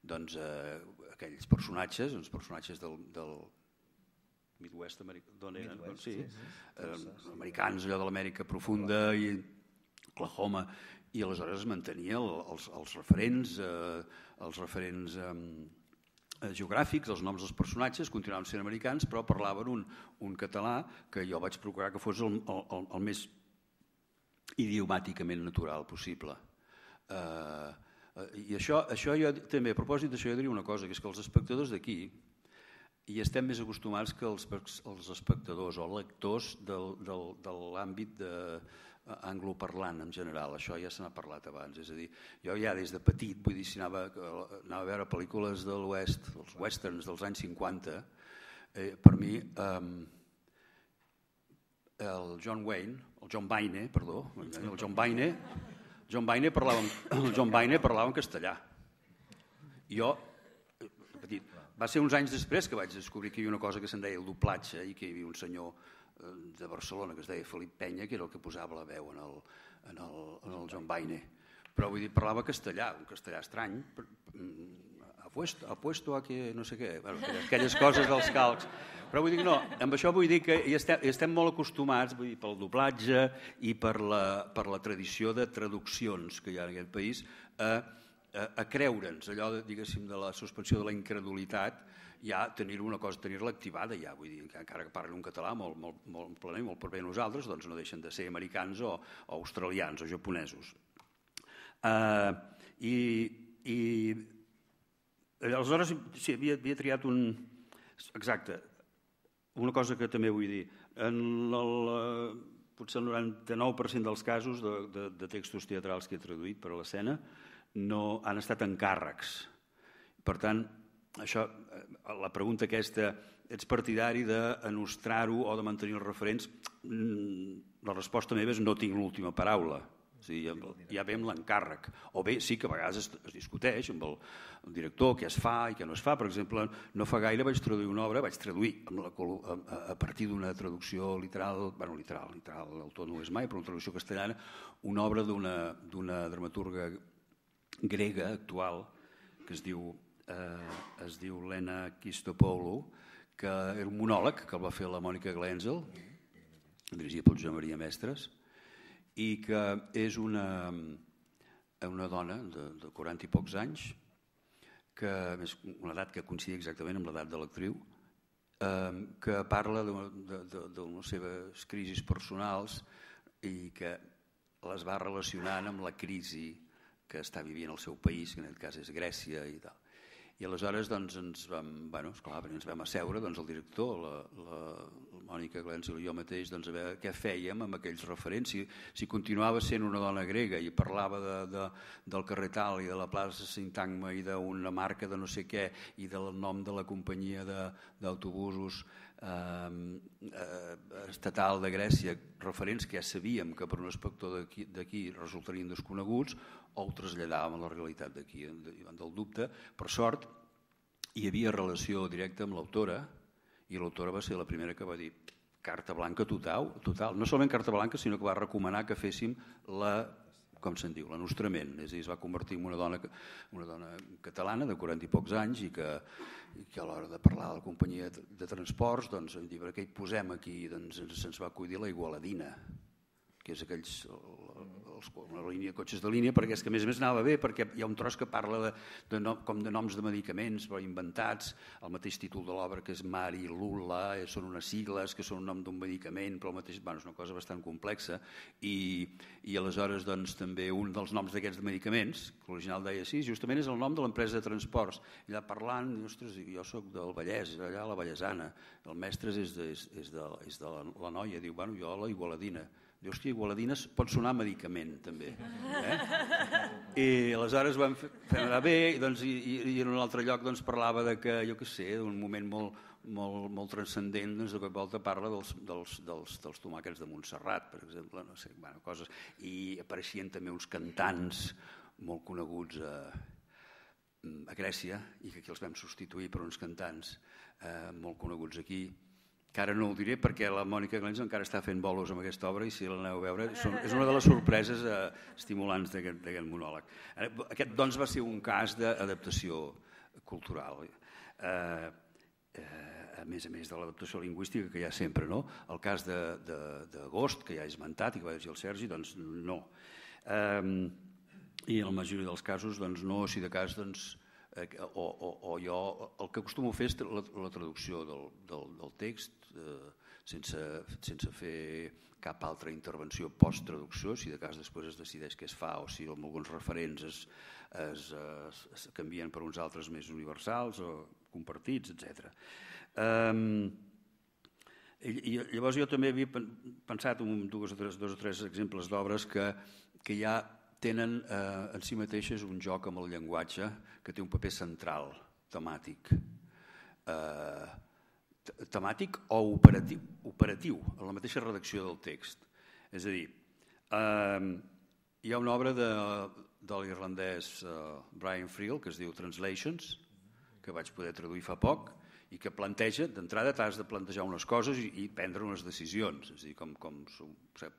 doncs, eh, aquells personatges, els personatges del, del Midwest, d'on eren? Midwest, sí, sí, sí. Eh, americans, allò de l'Amèrica profunda i Oklahoma, i aleshores mantenia el, els, els referents, eh, els referents eh, eh, geogràfics, els noms dels personatges continuaven sent americans, però parlaven un, un català que jo vaig procurar que fos el, el, el més idiomàticament natural possible. Eh, Eh, I això, això jo, també, a propòsit d'això, jo diria una cosa, que és que els espectadors d'aquí hi estem més acostumats que els, els espectadors o lectors del, del, de l'àmbit de, eh, angloparlant en general, això ja se n'ha parlat abans, és a dir, jo ja des de petit, vull dir, si anava, eh, anava a veure pel·lícules de l'oest, els westerns dels anys 50, eh, per mi eh, el John Wayne, el John Baine, perdó, el John Baine, John Baine parlava, en, John Baine parlava en castellà. Jo, petit, va ser uns anys després que vaig descobrir que hi havia una cosa que se'n deia el doblatge i que hi havia un senyor eh, de Barcelona que es deia Felip Penya, que era el que posava la veu en el, en el, en el John Baine. Però vull dir, parlava castellà, un castellà estrany, mm, apuesto, apuesto a que no sé què, bueno, aquelles coses dels calcs. Però vull dir, no, amb això vull dir que hi estem, hi estem molt acostumats vull dir, pel doblatge i per la, per la tradició de traduccions que hi ha en aquest país a, a, a creure'ns allò, diguéssim, de la suspensió de la incredulitat ja tenir una cosa, tenir-la activada ja, vull dir, que encara que parli un català molt, molt, molt planer, molt proper a nosaltres, doncs no deixen de ser americans o, o australians o japonesos. Uh, I i Eh, aleshores, sí, havia, havia triat un... Exacte, una cosa que també vull dir. En el, eh, potser el 99% dels casos de, de, de textos teatrals que he traduït per a l'escena no han estat encàrrecs. Per tant, això, eh, la pregunta aquesta, ets partidari danostrar ho o de mantenir els referents? Mm, la resposta meva és no tinc l'última paraula Sí, ja, ja veiem l'encàrrec. O bé, sí que a vegades es, es discuteix amb el, el director què es fa i què no es fa. Per exemple, no fa gaire vaig traduir una obra, vaig traduir amb la, a, a partir d'una traducció literal, bueno, literal, literal, l'autor no és mai, però una traducció castellana, una obra d'una dramaturga grega actual que es diu, eh, es diu Lena Kistopoulou, que era un monòleg que el va fer la Mònica Glenzel, dirigida pel Josep Maria Mestres, i que és una, una dona de, de 40 i pocs anys, que és una edat que coincideix exactament amb l'edat de l'actriu, eh, que parla de, de, de, de les seves crisis personals i que les va relacionant amb la crisi que està vivint el seu país, que en aquest cas és Grècia i tal. I aleshores doncs, ens, vam, bueno, esclar, ens vam asseure doncs, el director, la, la, Mònica Glensel i jo mateix, doncs, a veure què fèiem amb aquells referents. Si, si continuava sent una dona grega i parlava de, de, del carrer tal i de la plaça Sintagma i d'una marca de no sé què i del nom de la companyia d'autobusos eh, eh, estatal de Grècia, referents que ja sabíem que per un espectador d'aquí resultarien desconeguts, o ho traslladàvem a la realitat d'aquí, del dubte. Per sort, hi havia relació directa amb l'autora, i l'autora va ser la primera que va dir carta blanca total, total. no solament carta blanca, sinó que va recomanar que féssim la com se'n diu, l'enostrament, és a dir, es va convertir en una dona, una dona catalana de 40 i pocs anys i que, i que a l'hora de parlar de la companyia de transports, doncs, el llibre que hi posem aquí? Doncs se'ns va acudir la Igualadina, que és aquells, els, la línia cotxes de línia, perquè és que a més a més anava bé, perquè hi ha un tros que parla de, de nom, com de noms de medicaments però inventats, el mateix títol de l'obra que és Mari, Lula, eh, són unes sigles que són un nom d'un medicament, però el mateix, bueno, és una cosa bastant complexa, i, i aleshores doncs, també un dels noms d'aquests medicaments, que l'original deia així, justament és el nom de l'empresa de transports, allà parlant, i, ostres, jo sóc del Vallès, allà a la Vallesana, el mestre és de, és, és de, és de la, la noia, diu, bueno, jo a la Igualadina, Diu, hòstia, igualadines pot sonar medicament, també. Eh? I aleshores vam fer anar bé, i, doncs, i, i, en un altre lloc doncs, parlava de que, jo què sé, d'un moment molt, molt, molt transcendent, doncs, de cop volta parla dels, dels, dels, dels tomàquets de Montserrat, per exemple, no sé, bueno, coses. I apareixien també uns cantants molt coneguts a, a Grècia, i que aquí els vam substituir per uns cantants eh, molt coneguts aquí, que ara no ho diré perquè la Mònica Glens encara està fent bolos amb aquesta obra i si l'aneu a veure és una de les sorpreses eh, estimulants d'aquest monòleg. Aquest, doncs, va ser un cas d'adaptació cultural. Eh, eh, a més a més de l'adaptació lingüística que hi ha sempre, no? El cas d'agost, que ja he esmentat i que va dir el Sergi, doncs no. Eh, I en la majoria dels casos, doncs no, si de cas, doncs Eh, o, o, o jo el que acostumo a fer és la, la traducció del, del, del text eh, sense, sense fer cap altra intervenció post-traducció, si de cas després es decideix què es fa o si alguns referents es, es, es, es canvien per uns altres més universals o compartits, etc. Um, ehm, i, llavors jo també havia pensat un, dues o tres, dos o tres exemples d'obres que, que ja tenen eh, en si mateixes un joc amb el llenguatge que té un paper central, temàtic. Eh, temàtic o operatiu, operatiu, en la mateixa redacció del text. És a dir, eh, hi ha una obra de, de l'irlandès eh, Brian Friel que es diu Translations, que vaig poder traduir fa poc, i que planteja, d'entrada t'has de plantejar unes coses i, i prendre unes decisions, és a dir, com, com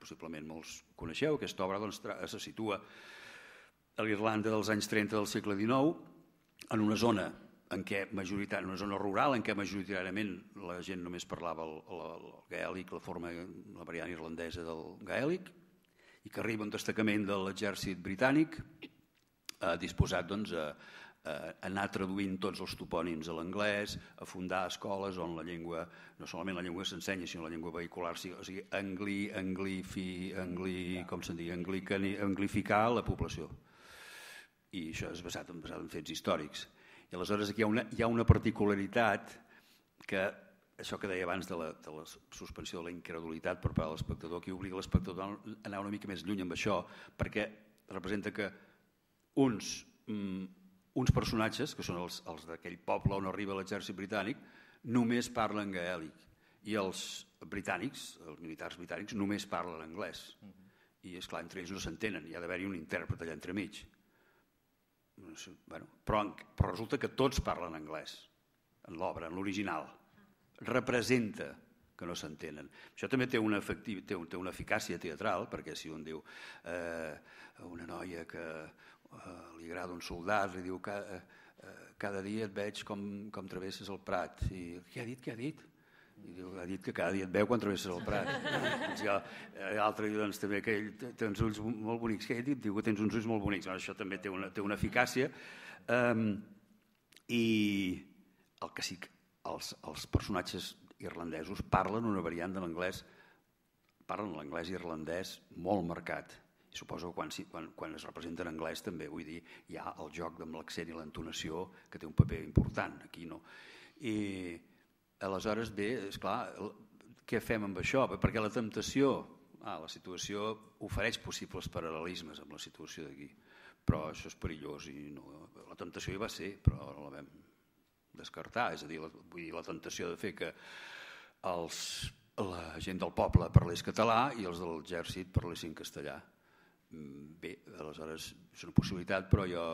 possiblement molts coneixeu, aquesta obra doncs, se situa a l'Irlanda dels anys 30 del segle XIX en una zona en què majoritat, una zona rural en què majoritàriament la gent només parlava el, el, el gaèlic, la forma, la variant irlandesa del gaèlic, i que arriba un destacament de l'exèrcit britànic eh, disposat doncs, a, eh, anar traduint tots els topònims a l'anglès, a fundar escoles on la llengua, no solament la llengua s'ensenya, sinó la llengua vehicular, o sigui, anglí, anglifi, anglí, com se'n diu, anglicani, anglificar la població. I això és basat en, basat en fets històrics. I aleshores aquí hi ha una, hi ha una particularitat que això que deia abans de la, de la suspensió de la incredulitat per part de l'espectador, que obliga l'espectador a anar una mica més lluny amb això, perquè representa que uns mm, uns personatges, que són els, els d'aquell poble on arriba l'exèrcit britànic, només parlen gaèlic i els britànics, els militars britànics, només parlen anglès. Uh -huh. I, és clar entre ells no s'entenen, hi ha d'haver-hi un intèrpret allà entremig. No sé, bueno, però, però resulta que tots parlen anglès en l'obra, en l'original. Representa que no s'entenen. Això també té una, efectiv, té, té una eficàcia teatral, perquè si un diu eh, una noia que Eh, li agrada un soldat, li diu que eh, eh, cada dia et veig com, com travesses el Prat. I què ha dit, què ha dit? I diu, ha dit que cada dia et veu quan travesses el Prat. Eh, l'altre diu doncs, també que ell té uns ulls molt bonics. Què ha dit? Diu que tens uns ulls molt bonics. Bueno, això també té una, té una eficàcia. Um, I el que sí que els, els personatges irlandesos parlen una variant de l'anglès parlen l'anglès irlandès molt marcat suposo que quan, quan, quan es representa en anglès també, vull dir, hi ha el joc amb l'accent i l'entonació que té un paper important, aquí no. I aleshores, bé, és clar, què fem amb això? Perquè la temptació, ah, la situació ofereix possibles paral·lelismes amb la situació d'aquí, però això és perillós i no, la temptació hi va ser, però la vam descartar, és a dir, la, vull dir, la temptació de fer que els, la gent del poble parlés català i els de l'exèrcit parlessin castellà Mm, bé, aleshores és una possibilitat, però jo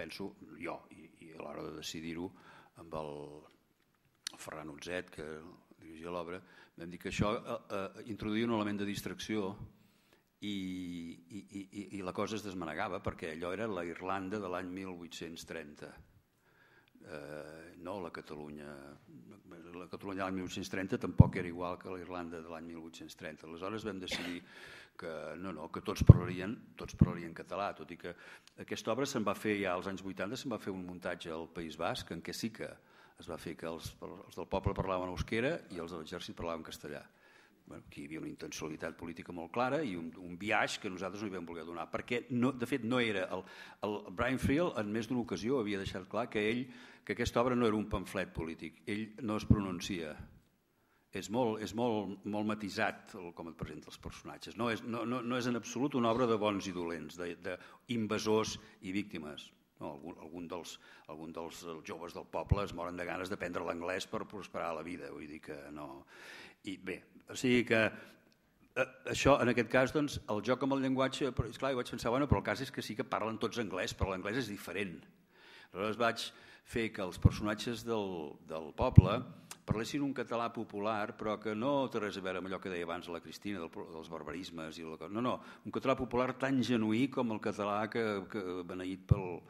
penso, jo, i, i a l'hora de decidir-ho, amb el Ferran Utzet, que dirigia l'obra, vam dir que això eh, eh introduïa un element de distracció i, i, i, i la cosa es desmanegava perquè allò era la Irlanda de l'any 1830 eh, no la Catalunya, la Catalunya l'any 1830 tampoc era igual que la Irlanda de l'any 1830. Aleshores vam decidir que no, no, que tots parlarien, tots parlarien català, tot i que aquesta obra se'n va fer ja als anys 80, se'n va fer un muntatge al País Basc en què sí que es va fer que els, els del poble parlaven euskera i els de l'exèrcit parlaven castellà bueno, aquí hi havia una intencionalitat política molt clara i un, un viatge que nosaltres no hi vam voler donar, perquè no, de fet no era... El, el Brian Friel en més d'una ocasió havia deixat clar que ell que aquesta obra no era un pamflet polític, ell no es pronuncia, és molt, és molt, molt matisat el, com et presenta els personatges. No és, no, no, no és en absolut una obra de bons i dolents, d'invasors i víctimes. No, algun, algun, dels, algun dels joves del poble es moren de ganes d'aprendre l'anglès per prosperar la vida. Vull dir que no... I bé, o sigui que eh, això, en aquest cas, doncs, el joc amb el llenguatge, però, esclar, jo vaig pensar, bueno, però el cas és que sí que parlen tots anglès, però l'anglès és diferent. Aleshores vaig fer que els personatges del, del poble parlessin un català popular, però que no té res a veure amb allò que deia abans la Cristina, del, dels barbarismes. I la, no, no, un català popular tan genuí com el català que, que beneït pel,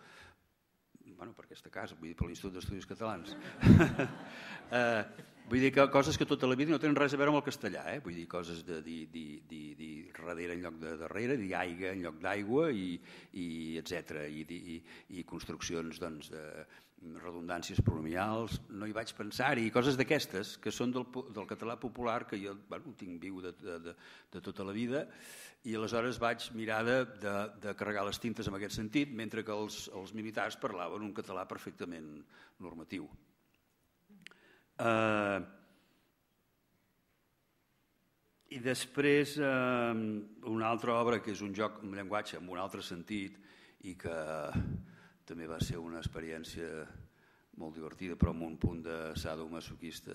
bueno, per aquesta casa, vull dir, per l'Institut d'Estudis Catalans. eh, Vull dir que coses que tota la vida no tenen res a veure amb el castellà, eh? vull dir coses de dir, dir, dir, dir darrere en lloc de darrere, dir aigua en lloc d'aigua, i, i etc. I, i, i construccions doncs, de mm, redundàncies pronomials, no hi vaig pensar i coses d'aquestes que són del, del català popular que jo bueno, tinc viu de, de, de, de tota la vida i aleshores vaig mirar de, de, de carregar les tintes en aquest sentit, mentre que els, els militars parlaven un català perfectament normatiu. Eh, I després, eh, una altra obra que és un joc, amb llenguatge amb un altre sentit i que també va ser una experiència molt divertida, però amb un punt de sadomasoquista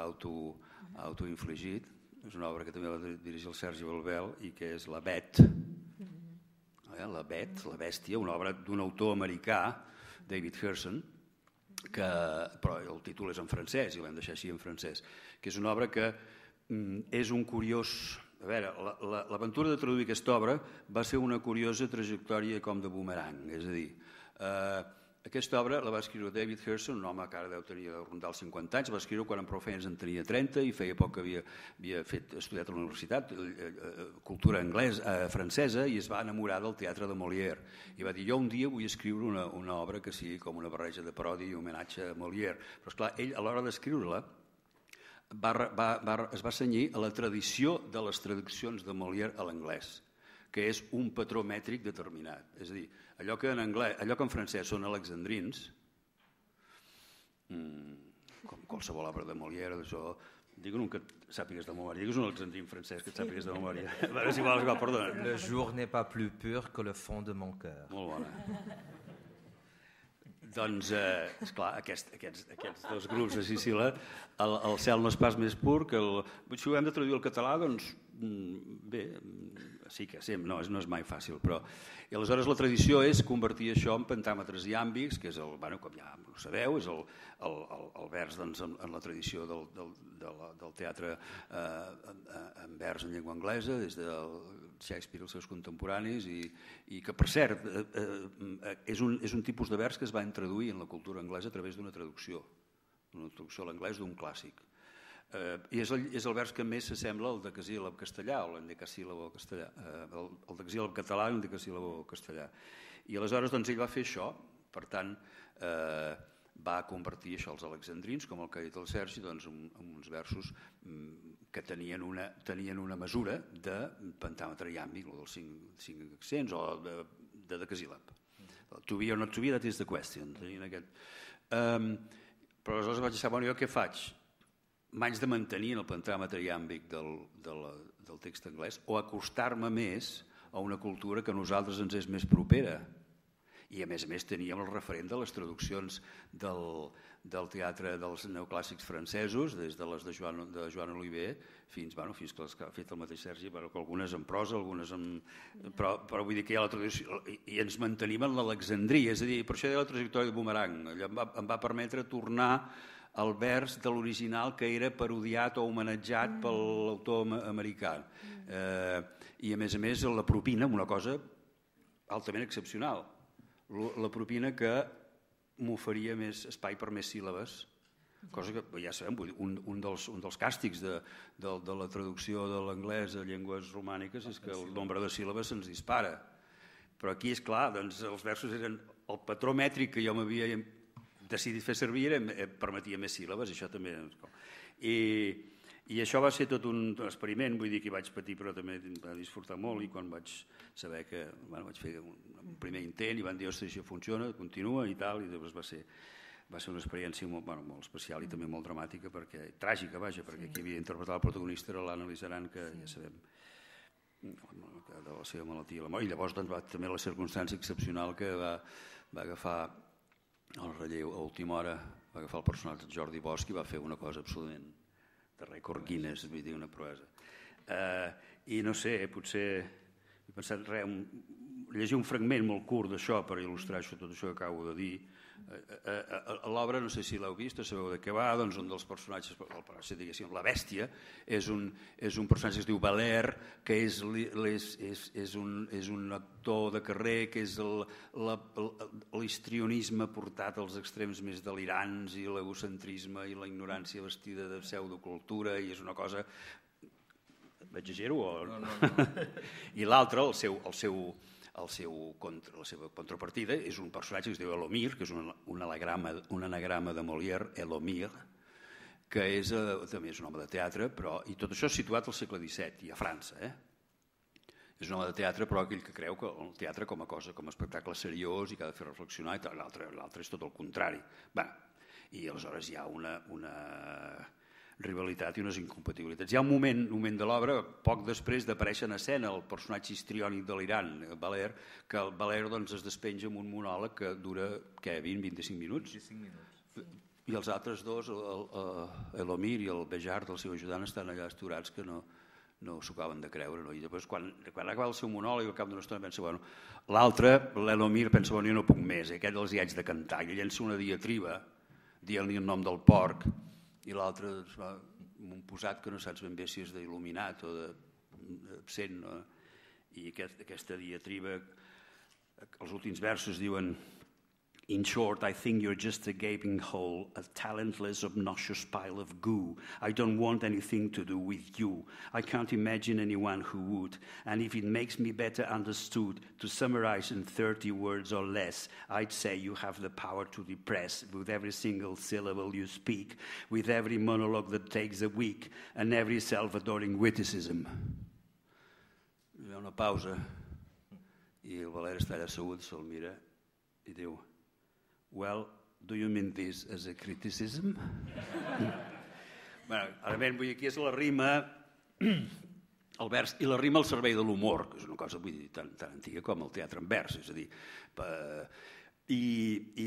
auto, autoinfligit. És una obra que també va dirigir el Sergi Belbel i que és La Bet, mm-hmm. eh, La Bet, La bèstia, una obra d'un autor americà, David Herson, que, però el títol és en francès i l'hem deixat així en francès, que és una obra que mm, és un curiós... A veure, l'aventura la, la, de traduir aquesta obra va ser una curiosa trajectòria com de boomerang, és a dir, eh, aquesta obra la va escriure David Hurston, un home que ara deu tenir de rondar els 50 anys, va escriure quan en prou feines en tenia 30 i feia poc que havia, havia fet, estudiat a la universitat, eh, eh, cultura anglès, eh, francesa, i es va enamorar del teatre de Molière. I va dir, jo un dia vull escriure una, una obra que sigui com una barreja de paròdia i homenatge a Molière. Però, esclar, ell a l'hora d'escriure-la, va, va, va, es va senyir a la tradició de les traduccions de Molière a l'anglès que és un patró mètric determinat. És a dir, allò que en, anglès, allò que en francès són alexandrins, mm, com qualsevol obra de Molière, això, digue un que sàpigues de memòria. Digues un alexandrin francès que et sàpigues de memòria. A veure si vols, val, perdona. Le jour n'est pas plus pur que le fond de mon cœur. Molt bona. doncs, eh, esclar, aquest, aquests, aquests dos grups de Sicila, el, el cel no és pas més pur que el... Si ho hem de traduir al català, doncs Mm, bé, mm, sí que sí, no, no és mai fàcil, però... I aleshores la tradició és convertir això en pentàmetres iàmbics, que és el, bueno, com ja ho sabeu, és el, el, el, el vers doncs, en, en la tradició del, del, del, del teatre eh, en vers en llengua anglesa, des de Shakespeare i els seus contemporanis, i, i que, per cert, eh, eh, eh, és, un, és un tipus de vers que es va introduir en la cultura anglesa a través d'una traducció, una traducció a l'anglès d'un clàssic Eh, I és el, és el vers que més s'assembla al decasíl·lab castellà o l'endecasíl·lab castellà, eh, el, el decasíl·lab català i l'endecasíl·lab castellà. I aleshores doncs, ell va fer això, per tant, eh, va convertir això als alexandrins, com el que ha dit el Sergi, doncs, en, en uns versos mm, que tenien una, tenien una mesura de pentàmetre iàmbic, o dels cinc, cinc accents, o de, de decasíl·lab. To be or not to be, that is the question. Tenien aquest... Eh, però aleshores vaig dir, bueno, jo què faig? m'haig de mantenir en el pantràmetre iàmbic del, del, del text anglès o acostar-me més a una cultura que a nosaltres ens és més propera. I a més a més teníem el referent de les traduccions del, del teatre dels neoclàssics francesos, des de les de Joan, de Joan Oliver fins, bueno, fins que les que ha fet el mateix Sergi, però que algunes en prosa, algunes en... Però, però vull dir que hi ha la traducció... I ens mantenim en l'Alexandria, és a dir, per això hi ha la trajectòria de Boomerang. Allò em va, em va permetre tornar el vers de l'original que era parodiat o homenatjat mm. per l'autor americà. Mm. Eh, I a més a més la propina, una cosa altament excepcional, la propina que m'oferia més espai per més síl·labes, cosa que ja sabem, un, un, dels, un dels càstigs de, de, de la traducció de l'anglès a llengües romàniques és que el nombre de síl·labes se'ns dispara. Però aquí, és clar, doncs, els versos eren el patró mètric que jo m'havia decidit fer servir era, permetia més síl·labes, això també... I, i això va ser tot un experiment, vull dir que vaig patir però també va disfrutar molt i quan vaig saber que, bueno, vaig fer un primer intent i van dir, ostres, això funciona, continua i tal, i després va ser, va ser una experiència molt, bueno, molt especial i també molt dramàtica, perquè tràgica, vaja, perquè sí. qui havia interpretat el protagonista era l'Anna Lizaran, que sí. ja sabem, de la seva malaltia la mort. I llavors doncs, va, també la circumstància excepcional que va, va agafar el relleu a última hora va agafar el personatge Jordi Bosch i va fer una cosa absolutament de rècord Guinness, vull dir, una proesa. Eh, I no sé, eh, potser he pensat, res, un, llegir un fragment molt curt d'això per il·lustrar això, tot això que acabo de dir, Eh, eh, eh, l'obra, no sé si l'heu vist o sabeu de què va, doncs un dels personatges, el personatge, diguéssim, la bèstia, és un, és un personatge que es diu Valer, que és, és, és, és, un, és un actor de carrer, que és l'histrionisme portat als extrems més delirants i l'egocentrisme i la ignorància vestida de pseudocultura i és una cosa... M'exagero o...? No, no, no. I l'altre, el seu, el seu, el seu contra, la seva contrapartida és un personatge que es diu Elomir, que és un, un, anagrama, un anagrama de Molière, Elomir, que és, eh, també és un home de teatre, però, i tot això és situat al segle XVII i a França. Eh? És un home de teatre, però aquell que creu que el teatre com a cosa, com a espectacle seriós i que ha de fer reflexionar, i l'altre és tot el contrari. Va, I aleshores hi ha una, una, rivalitat i unes incompatibilitats. Hi ha un moment, un moment de l'obra, poc després d'aparèixer en escena el personatge histriònic de l'Iran, Valer, eh, que el Valer doncs, es despenja amb un monòleg que dura, què, 20-25 minuts? 25 minuts. I els altres dos, l'Omir eh, i el Bejar del seu ajudant, estan allà esturats que no, no s'ho acaben de creure. No? I després, quan, quan acaba el seu monòleg, al cap d'una estona pensa, bueno, l'altre, l'Elomir, pensa, bueno, jo no puc més, eh? aquest els hi haig de cantar. I llença una diatriba, dient-li el nom del porc, i l'altre doncs, va amb un posat que no saps ben bé si és d'il·luminat o d'absent. No? I aquest, aquesta diatriba, els últims versos diuen In short, I think you're just a gaping hole, a talentless, obnoxious pile of goo. I don't want anything to do with you. I can't imagine anyone who would. And if it makes me better understood, to summarize in 30 words or less, I'd say you have the power to depress with every single syllable you speak, with every monologue that takes a week, and every self adoring witticism. Deu uma pausa e o Valério Estrela Saúde, Solmira, e deu. Well, do you mean this as a criticism? bueno, ara ben, vull dir, aquí és la rima, el vers i la rima al servei de l'humor, que és una cosa vull dir, tan, tan antiga com el teatre en vers, és a dir, pa, i,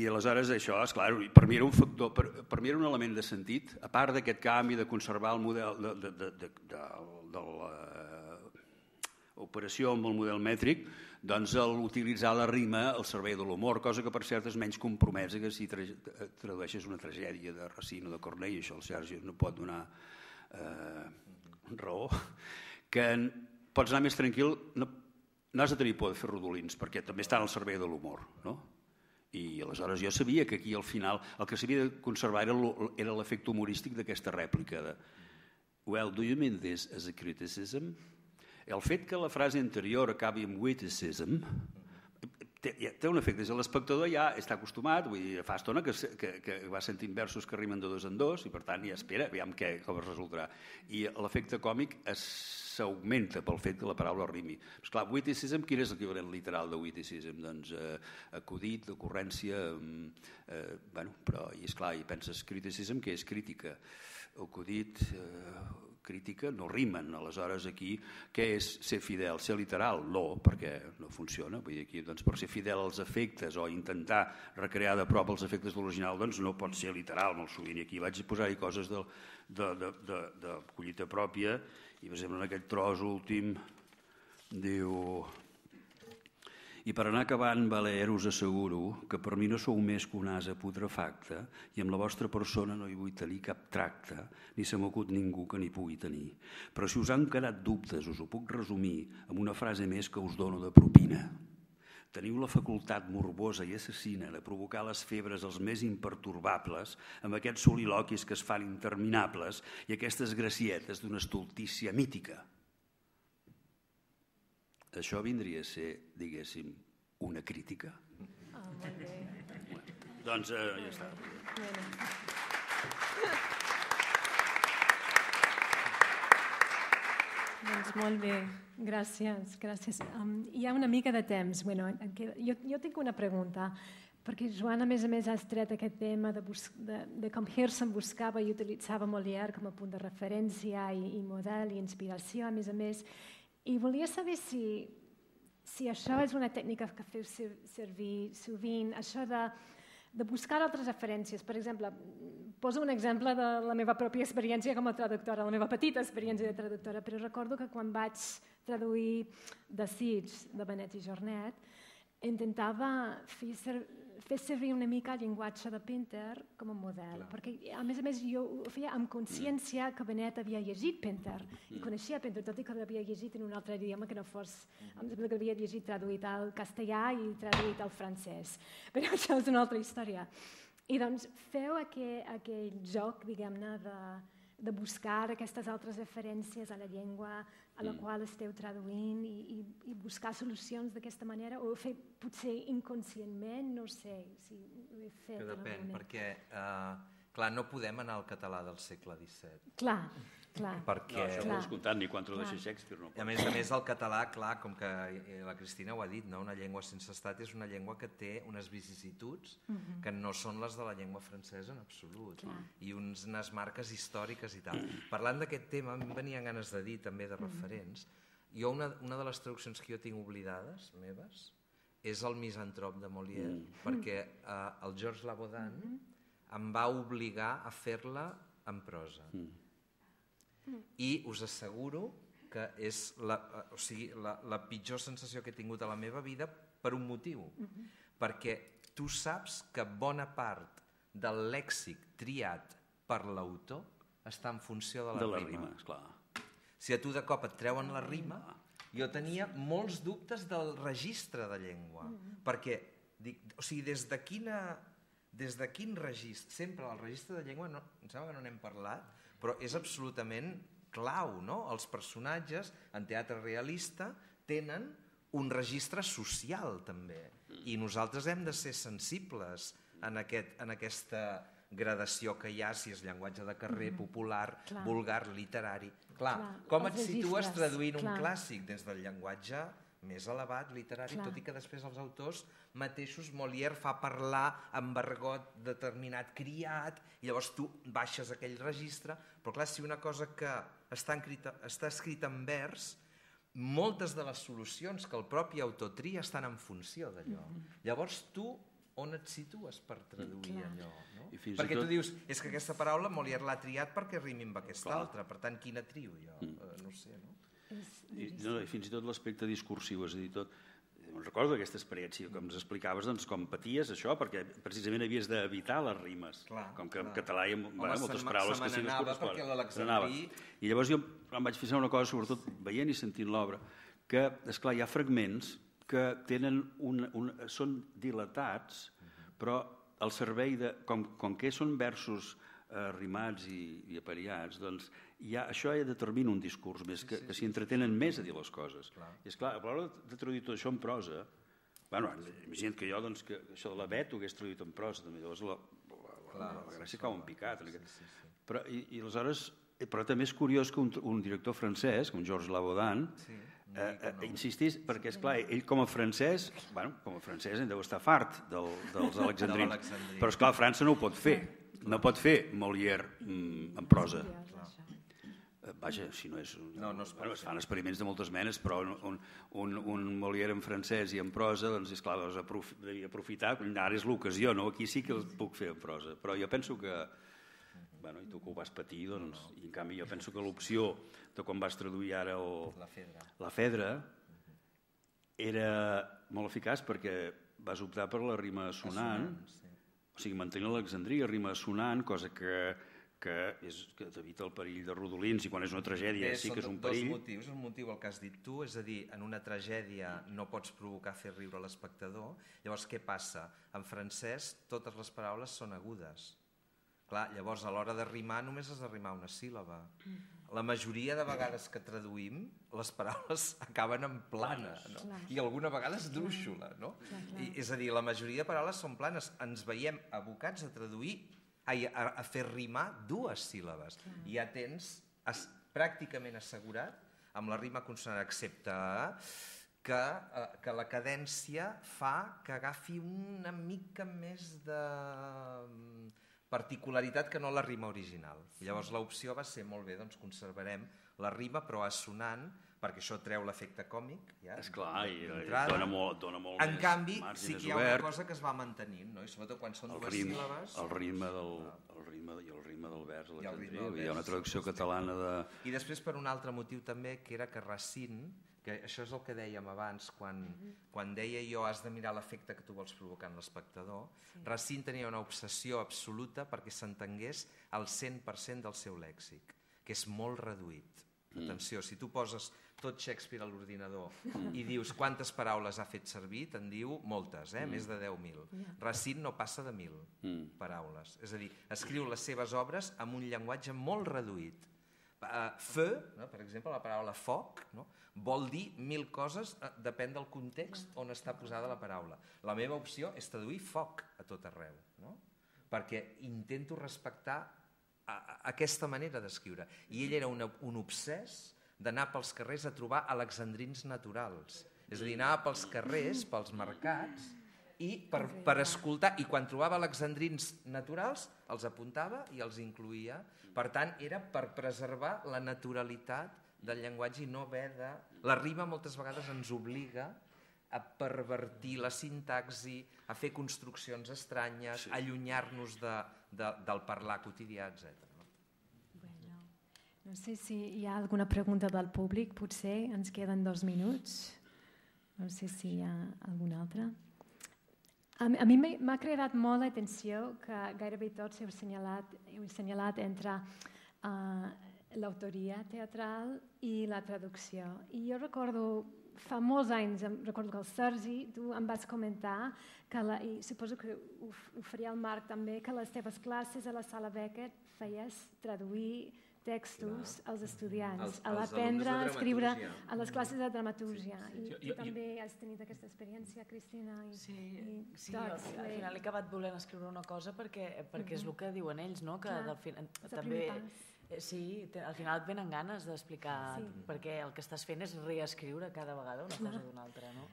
i aleshores això, és clar, per mi era un factor, per, per mi era un element de sentit, a part d'aquest canvi de conservar el model de, de, de, de, de, de, de l'operació amb el model mètric, doncs el utilitzar la rima al servei de l'humor, cosa que per cert és menys compromesa que si tradueixes una tragèdia de Racino de Cornell, això el Sergi no pot donar eh, raó, que pots anar més tranquil, no, no has de tenir por de fer rodolins, perquè també està al servei de l'humor, no? I aleshores jo sabia que aquí al final el que s'havia de conservar era l'efecte humorístic d'aquesta rèplica de Well, do you mean this as a criticism? El fet que la frase anterior acabi amb witticism té, té un efecte. És L'espectador ja està acostumat, vull dir, fa estona que, que, que va sentint versos que rimen de dos en dos i per tant ja espera, aviam què, com es resoldrà. I l'efecte còmic s'augmenta pel fet que la paraula rimi. Però, clar, witticism, quin és l'equivalent literal de witticism? Doncs eh, acudit, ocorrència... Mm, eh, bueno, però, i esclar, i penses criticism, que és crítica. Acudit... Eh, crítica no rimen. Aleshores, aquí, què és ser fidel? Ser literal? No, perquè no funciona. Vull dir, aquí, doncs, per ser fidel als efectes o intentar recrear de prop els efectes de l'original, doncs no pot ser literal molt sovint. I aquí vaig posar-hi coses de, de, de, de, de collita pròpia i, per exemple, en aquest tros últim diu i per anar acabant, Valer, eh, us asseguro que per mi no sou més que un asa putrefacte i amb la vostra persona no hi vull tenir cap tracte, ni se m'acut ningú que n'hi pugui tenir. Però si us han quedat dubtes, us ho puc resumir amb una frase més que us dono de propina. Teniu la facultat morbosa i assassina de provocar les febres els més imperturbables amb aquests soliloquis que es fan interminables i aquestes gracietes d'una estultícia mítica. Això vindria a ser, diguéssim, una crítica? Ah, molt bé. Bueno, doncs eh, ja està. Doncs molt bé, gràcies, gràcies. Um, hi ha una mica de temps. Bueno, jo, jo tinc una pregunta, perquè Joan, a més a més, ha estret aquest tema de, de, de com Hersen buscava i utilitzava Molière com a punt de referència i, i model i inspiració, a més a més, i volia saber si, si això és una tècnica que feu servir sovint, això de, de buscar altres referències. Per exemple, poso un exemple de la meva pròpia experiència com a traductora, la meva petita experiència de traductora, però recordo que quan vaig traduir The Siege de Benet i Jornet, intentava fer, fer servir una mica el llenguatge de Pinter com a model, Clar. perquè a més a més jo ho feia amb consciència que Benet havia llegit Pinter mm. i coneixia Pinter, tot i que l'havia llegit en un altre idioma que no fos, mm. sembla que l'havia llegit traduït al castellà i traduït al francès, però això és una altra història. I doncs feu aquell, aquell joc, diguem-ne, de, de buscar aquestes altres referències a la llengua a la mm. qual esteu traduint i, i, i buscar solucions d'aquesta manera o fer potser inconscientment, no sé si ho he fet. Que depèn, perquè eh, clar, no podem anar al català del segle XVII. Clar, Clar. Perquè... No, això clar. ho escoltat ni quan ho Shakespeare. No a més a més el català, clar, com que eh, la Cristina ho ha dit, no? una llengua sense estat és una llengua que té unes vicissituds uh mhm. -huh. que no són les de la llengua francesa en absolut. Clar. I uns, unes marques històriques i tal. Parlant d'aquest tema, em venien ganes de dir també de mhm. referents. Jo una, una de les traduccions que jo tinc oblidades, meves, és el misantrop de Molière, mm. mm. perquè eh, el Georges Labodan mm -hmm. em va obligar a fer-la en prosa. Mm i us asseguro que és la, eh, o sigui, la, la pitjor sensació que he tingut a la meva vida per un motiu, mm -hmm. perquè tu saps que bona part del lèxic triat per l'autor està en funció de la, de la rima. rima esclar. Si a tu de cop et treuen la ah. rima, jo tenia molts dubtes del registre de llengua, mm -hmm. perquè dic, o sigui, des de quina des de quin registre, sempre el registre de llengua, no, em sembla que no n'hem parlat, però és absolutament clau, no? Els personatges en teatre realista tenen un registre social també i nosaltres hem de ser sensibles en, aquest, en aquesta gradació que hi ha, si és llenguatge de carrer, mm -hmm. popular, clar. vulgar, literari. Clar, clar com et registres. situes traduint clar. un clàssic des del llenguatge més elevat, literari, Clar. tot i que després els autors mateixos, Molière fa parlar amb argot determinat criat, i llavors tu baixes aquell registre, però clar, si una cosa que està, encrita, està escrita en vers, moltes de les solucions que el propi autor tria estan en funció d'allò. Mm -hmm. Llavors tu on et situes per traduir Clar. allò? No? I fins perquè i tot... tu dius, és que aquesta paraula Molière l'ha triat perquè rimi amb aquesta Clar. altra, per tant, quina trio jo? Mm. Eh, no sé, no? no, i fins i tot l'aspecte discursiu, és a dir, tot, em recordo aquesta experiència com ens explicaves doncs, com paties això, perquè precisament havies d'evitar les rimes, clar, com que clar. en català hi ha Home, moltes paraules que sí que es corresponen. I llavors jo em vaig fixar una cosa, sobretot veient i sentint l'obra, que, és clar hi ha fragments que tenen un, un, són dilatats, però al servei de... Com, com que són versos arrimats i, i apariats, doncs ja, això ja determina un discurs més, que, que s'hi entretenen més a dir les coses. Clar. I és clar, a l'hora de traduir tot això en prosa, bueno, imagina't que jo, doncs, que això de la Bet ho hagués traduït en prosa, també, llavors la, la, clar, la, la Gràcia cau en picat. Sí, sí, sí. Però, i, I aleshores, eh, però també és curiós que un, un director francès, com Georges Labaudan, sí. Eh, eh, insistís, perquè és clar, ell com a francès, bueno, com a francès en deu estar fart del, dels alexandrins, però és clar, França no ho pot fer. No pot fer Molière mm, en prosa. Eh, vaja, si no és... No, no es, bueno, es fan experiments de moltes menes, però un, un, un Molière en francès i en prosa, doncs és clar, doncs aprof aprofitar, ara és l'ocasió, no? aquí sí que el puc fer en prosa, però jo penso que, bueno, i tu que ho vas patir, doncs, no. i en canvi jo penso que l'opció de quan vas traduir ara o... La Fedra. La Fedra era molt eficaç perquè vas optar per la rima sonant, ah, sonant sí o sigui, mantenir l'Alexandria rima sonant, cosa que que, és, que evita el perill de rodolins i quan és una tragèdia Bé, sí que és un perill. Són dos motius. Un motiu el que has dit tu, és a dir, en una tragèdia no pots provocar fer riure l'espectador. Llavors, què passa? En francès totes les paraules són agudes. Clar, llavors a l'hora de rimar només has de rimar una síl·laba. Mm la majoria de vegades que traduïm, les paraules acaben en plana, no? Clar. I alguna vegada es drúixola, no? Clar, clar. I, és a dir, la majoria de paraules són planes. Ens veiem abocats a traduir, a, a, a fer rimar dues síl·labes. Clar. Ja tens es, pràcticament assegurat, amb la rima consonant excepte que, eh, que la cadència fa que agafi una mica més de mm, particularitat que no la rima original. Llavors l'opció va ser, molt bé, doncs conservarem la rima, però assonant perquè això treu l'efecte còmic ja, Esclar, i, i dona molt, dona molt en canvi, sí que hi ha obert. una cosa que es va mantenint no? i sobretot quan són el dues rim, síl·labes el ritme, doncs, del, el ritme i el ritme del vers, I el hi ha una traducció catalana de... i després per un altre motiu també que era que Racine que això és el que dèiem abans quan, mm -hmm. quan deia jo has de mirar l'efecte que tu vols provocar en l'espectador sí. Racine tenia una obsessió absoluta perquè s'entengués el 100% del seu lèxic que és molt reduït Atenció, si tu poses tot Shakespeare a l'ordinador mm. i dius quantes paraules ha fet servir, te'n diu moltes, eh? Mm. més de 10.000. Racine no passa de 1.000 mm. paraules. És a dir, escriu les seves obres amb un llenguatge molt reduït. Eh, fe, feu, eh, no? per exemple, la paraula foc, no? vol dir mil coses, eh, depèn del context on està posada la paraula. La meva opció és traduir foc a tot arreu, no? perquè intento respectar a, a aquesta manera d'escriure. I ell era una, un obsès d'anar pels carrers a trobar alexandrins naturals. És a dir, anava pels carrers, pels mercats, i per, per escoltar, i quan trobava alexandrins naturals, els apuntava i els incluïa. Per tant, era per preservar la naturalitat del llenguatge i no haver de... La rima moltes vegades ens obliga a pervertir la sintaxi, a fer construccions estranyes, sí. allunyar-nos de, de, del parlar quotidià, etc. Bueno, no sé si hi ha alguna pregunta del públic, potser ens queden dos minuts. No sé si hi ha alguna altra. A, a mi m'ha cridat molt l'atenció que gairebé tots heu assenyalat, heu assenyalat entre uh, l'autoria teatral i la traducció. I jo recordo fa molts anys, recordo que el Sergi, tu em vas comentar, que la, i suposo que ho, ho faria el Marc també, que les teves classes a la sala Beckett feies traduir textos Clar. als estudiants, a l'aprendre a escriure a les classes de dramatúrgia. Sí, sí. I jo, tu també jo... has tenit aquesta experiència, Cristina. I, sí, i sí tots, jo, al doncs, final he acabat volent escriure una cosa perquè, perquè mm -hmm. és el que diuen ells, no? que Clar, del final, també... Pas Eh, sí, al final et venen ganes d'explicar, sí. perquè el que estàs fent és reescriure cada vegada una cosa d'una altra, no?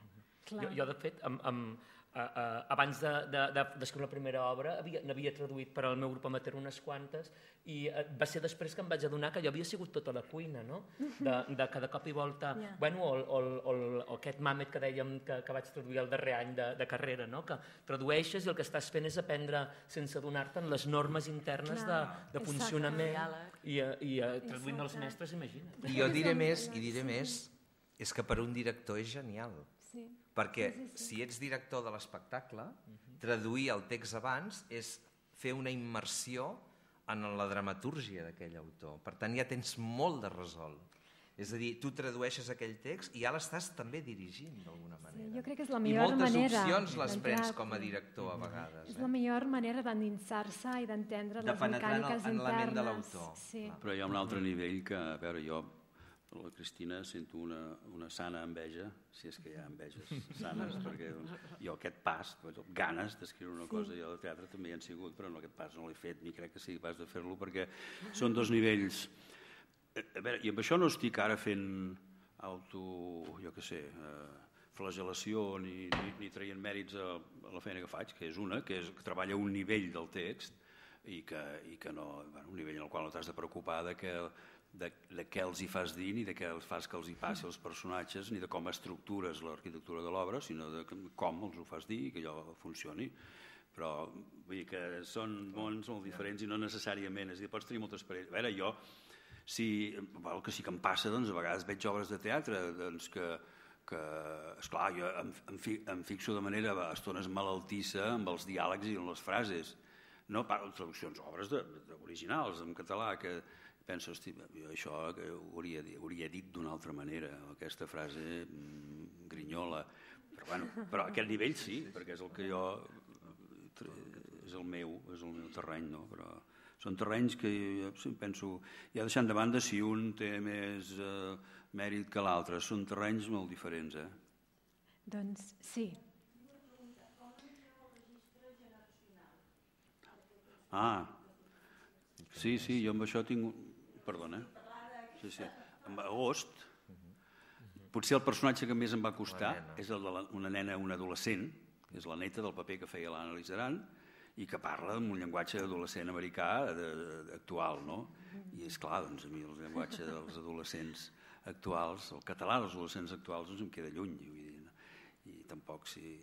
Clar. Jo, jo, de fet, amb, amb, eh, eh, abans d'escriure de, de, la primera obra n'havia traduït per al meu grup amateur unes quantes i eh, va ser després que em vaig adonar que jo havia sigut tota la cuina, no? De, de cada cop i volta... Yeah. Bueno, o, o, o, o aquest mamet que dèiem que, que vaig traduir el darrer any de, de carrera, no? Que tradueixes i el que estàs fent és aprendre sense adonar-te'n les normes internes no, de, de funcionament i, eh, i eh, traduint exacte. els mestres, imagina't. I jo diré més, i diré més, és que per un director és genial. Sí perquè sí, sí, sí. si ets director de l'espectacle, traduir el text abans és fer una immersió en la dramatúrgia d'aquell autor. Per tant, ja tens molt de resolt. És a dir, tu tradueixes aquell text i ja l'estàs també dirigint d'alguna manera. Sí, jo crec que és la millor manera. I moltes manera opcions les prens com a director a vegades. És eh? la millor manera d'endinsar-se i d'entendre de les mecàniques internes. De penetrar en la ment de l'autor. Sí. Però hi ha un altre nivell que, a veure, jo per la Cristina sento una, una sana enveja, si és que hi ha enveges sanes, perquè doncs, jo aquest pas, ganes d'escriure una sí. cosa i al teatre també hi han sigut, però no, aquest pas no l'he fet, ni crec que sigui pas de fer-lo, perquè són dos nivells. Eh, a veure, i amb això no estic ara fent auto, jo què sé, eh, flagelació ni, ni, ni traient mèrits a, a la feina que faig, que és una, que, és, que treballa un nivell del text i que, i que no, bueno, un nivell en el qual no t'has de preocupar de que de, de què els hi fas dir, ni de què els fas que els hi passi als personatges, ni de com estructures l'arquitectura de l'obra, sinó de com els ho fas dir que allò funcioni. Però vull dir que són mons molt diferents i no necessàriament. És a dir, pots tenir moltes parelles. A veure, jo, si, el que sí que em passa, doncs, a vegades veig obres de teatre doncs, que, que, esclar, jo em, em, fi, em fixo de manera a estones malaltissa amb els diàlegs i amb les frases. No parlo de traduccions, obres de, de, originals en català, que, penso, hosti, jo això ho hauria, ho hauria dit d'una altra manera, aquesta frase mm, grinyola, però, bueno, però a aquest nivell sí, perquè és el que jo eh, és el meu, és el meu terreny, no? però són terrenys que jo penso, ja deixant de banda si un té més eh, mèrit que l'altre, són terrenys molt diferents. Eh? Doncs sí. Ah, sí, sí, jo amb això tinc perdona. Sí, sí. En agost, potser el personatge que més em va costar és el d'una nena, un adolescent, que és la neta del paper que feia l'Anna Aran, i que parla amb un llenguatge d'adolescent americà de, de, actual, no? I és clar, doncs a mi el llenguatge dels adolescents actuals, el català dels adolescents actuals doncs em queda lluny, vull dir, no? i tampoc si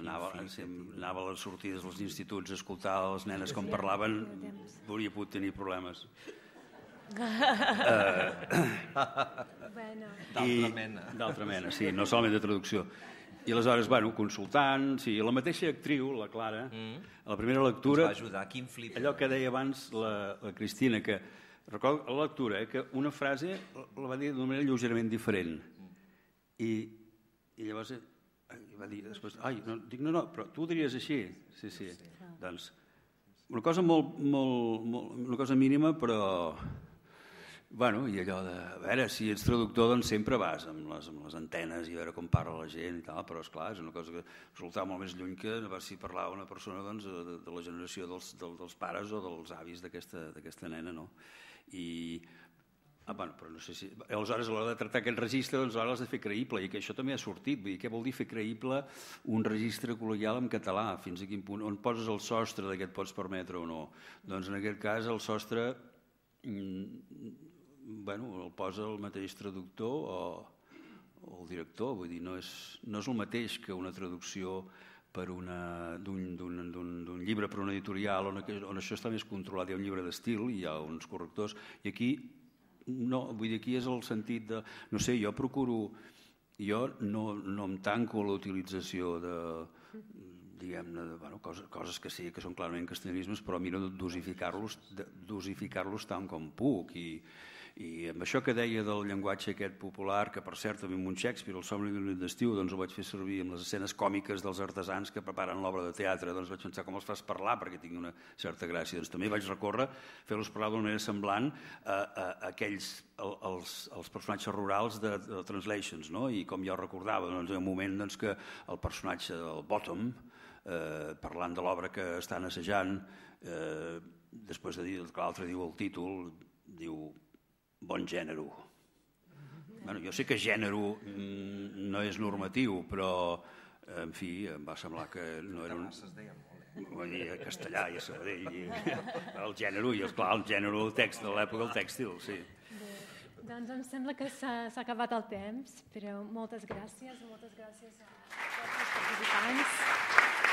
anava, si anava a les sortides dels instituts a escoltar les nenes com parlaven, hauria pogut tenir problemes. Uh, eh, bueno. D'altra mena. D'altra mena, sí, no solament de traducció. I aleshores, bueno, consultant, sí, la mateixa actriu, la Clara, mm. a la primera lectura... Ens va ajudar, quin flip. Allò que deia abans la, la Cristina, que recordo la lectura, eh, que una frase la va dir d'una manera lleugerament diferent. I, I llavors eh, i va dir després, ai, no, dic, no, no, però tu ho diries així. Sí, sí. sí. Doncs, una cosa molt, molt, molt, una cosa mínima, però Bueno, i allò de, a veure, si ets traductor doncs sempre vas amb les, amb les antenes i a veure com parla la gent i tal, però és clar, és una cosa que resultava molt més lluny que veure, si parlava una persona doncs, de, de la generació dels, del, dels pares o dels avis d'aquesta nena, no? I, ah, bueno, però no sé si... Aleshores, a l'hora de tractar aquest registre, doncs ara l'has de fer creïble, i que això també ha sortit, vull dir, què vol dir fer creïble un registre col·legial en català? Fins a quin punt? On poses el sostre d'aquest pots permetre o no? Doncs en aquest cas el sostre mm, bueno, el posa el mateix traductor o, o el director, vull dir, no és, no és el mateix que una traducció d'un llibre per una editorial on, on això està més controlat, hi ha un llibre d'estil, hi ha uns correctors, i aquí no, vull dir, aquí és el sentit de... No sé, jo procuro... Jo no, no em tanco a l'utilització de, diguem-ne, bueno, coses, coses que sí que són clarament castellanismes, però miro de dosificar, -los, dosificar -los tant com puc i, i amb això que deia del llenguatge aquest popular, que per cert també amb un Shakespeare, el somni d'un d'estiu, doncs ho vaig fer servir amb les escenes còmiques dels artesans que preparen l'obra de teatre, doncs vaig pensar com els fas parlar perquè tinc una certa gràcia. Doncs també vaig recórrer fer-los parlar d'una manera semblant a, a, a aquells els, els personatges rurals de, de Translations, no? i com ho recordava, doncs, ha un moment doncs, que el personatge del Bottom, eh, parlant de l'obra que estan assajant, eh, després de dir que l'altre diu el títol, diu bon gènere. Bueno, jo sé que gènere mm, no és normatiu, però, eh, en fi, em va semblar que no era un... Vull dir, eh? castellà i Sabadell, i el gènere, i clar, el gènere, el text de l'època, el tèxtil, sí. Bé, doncs em sembla que s'ha acabat el temps, però moltes gràcies, moltes gràcies a tots els participants.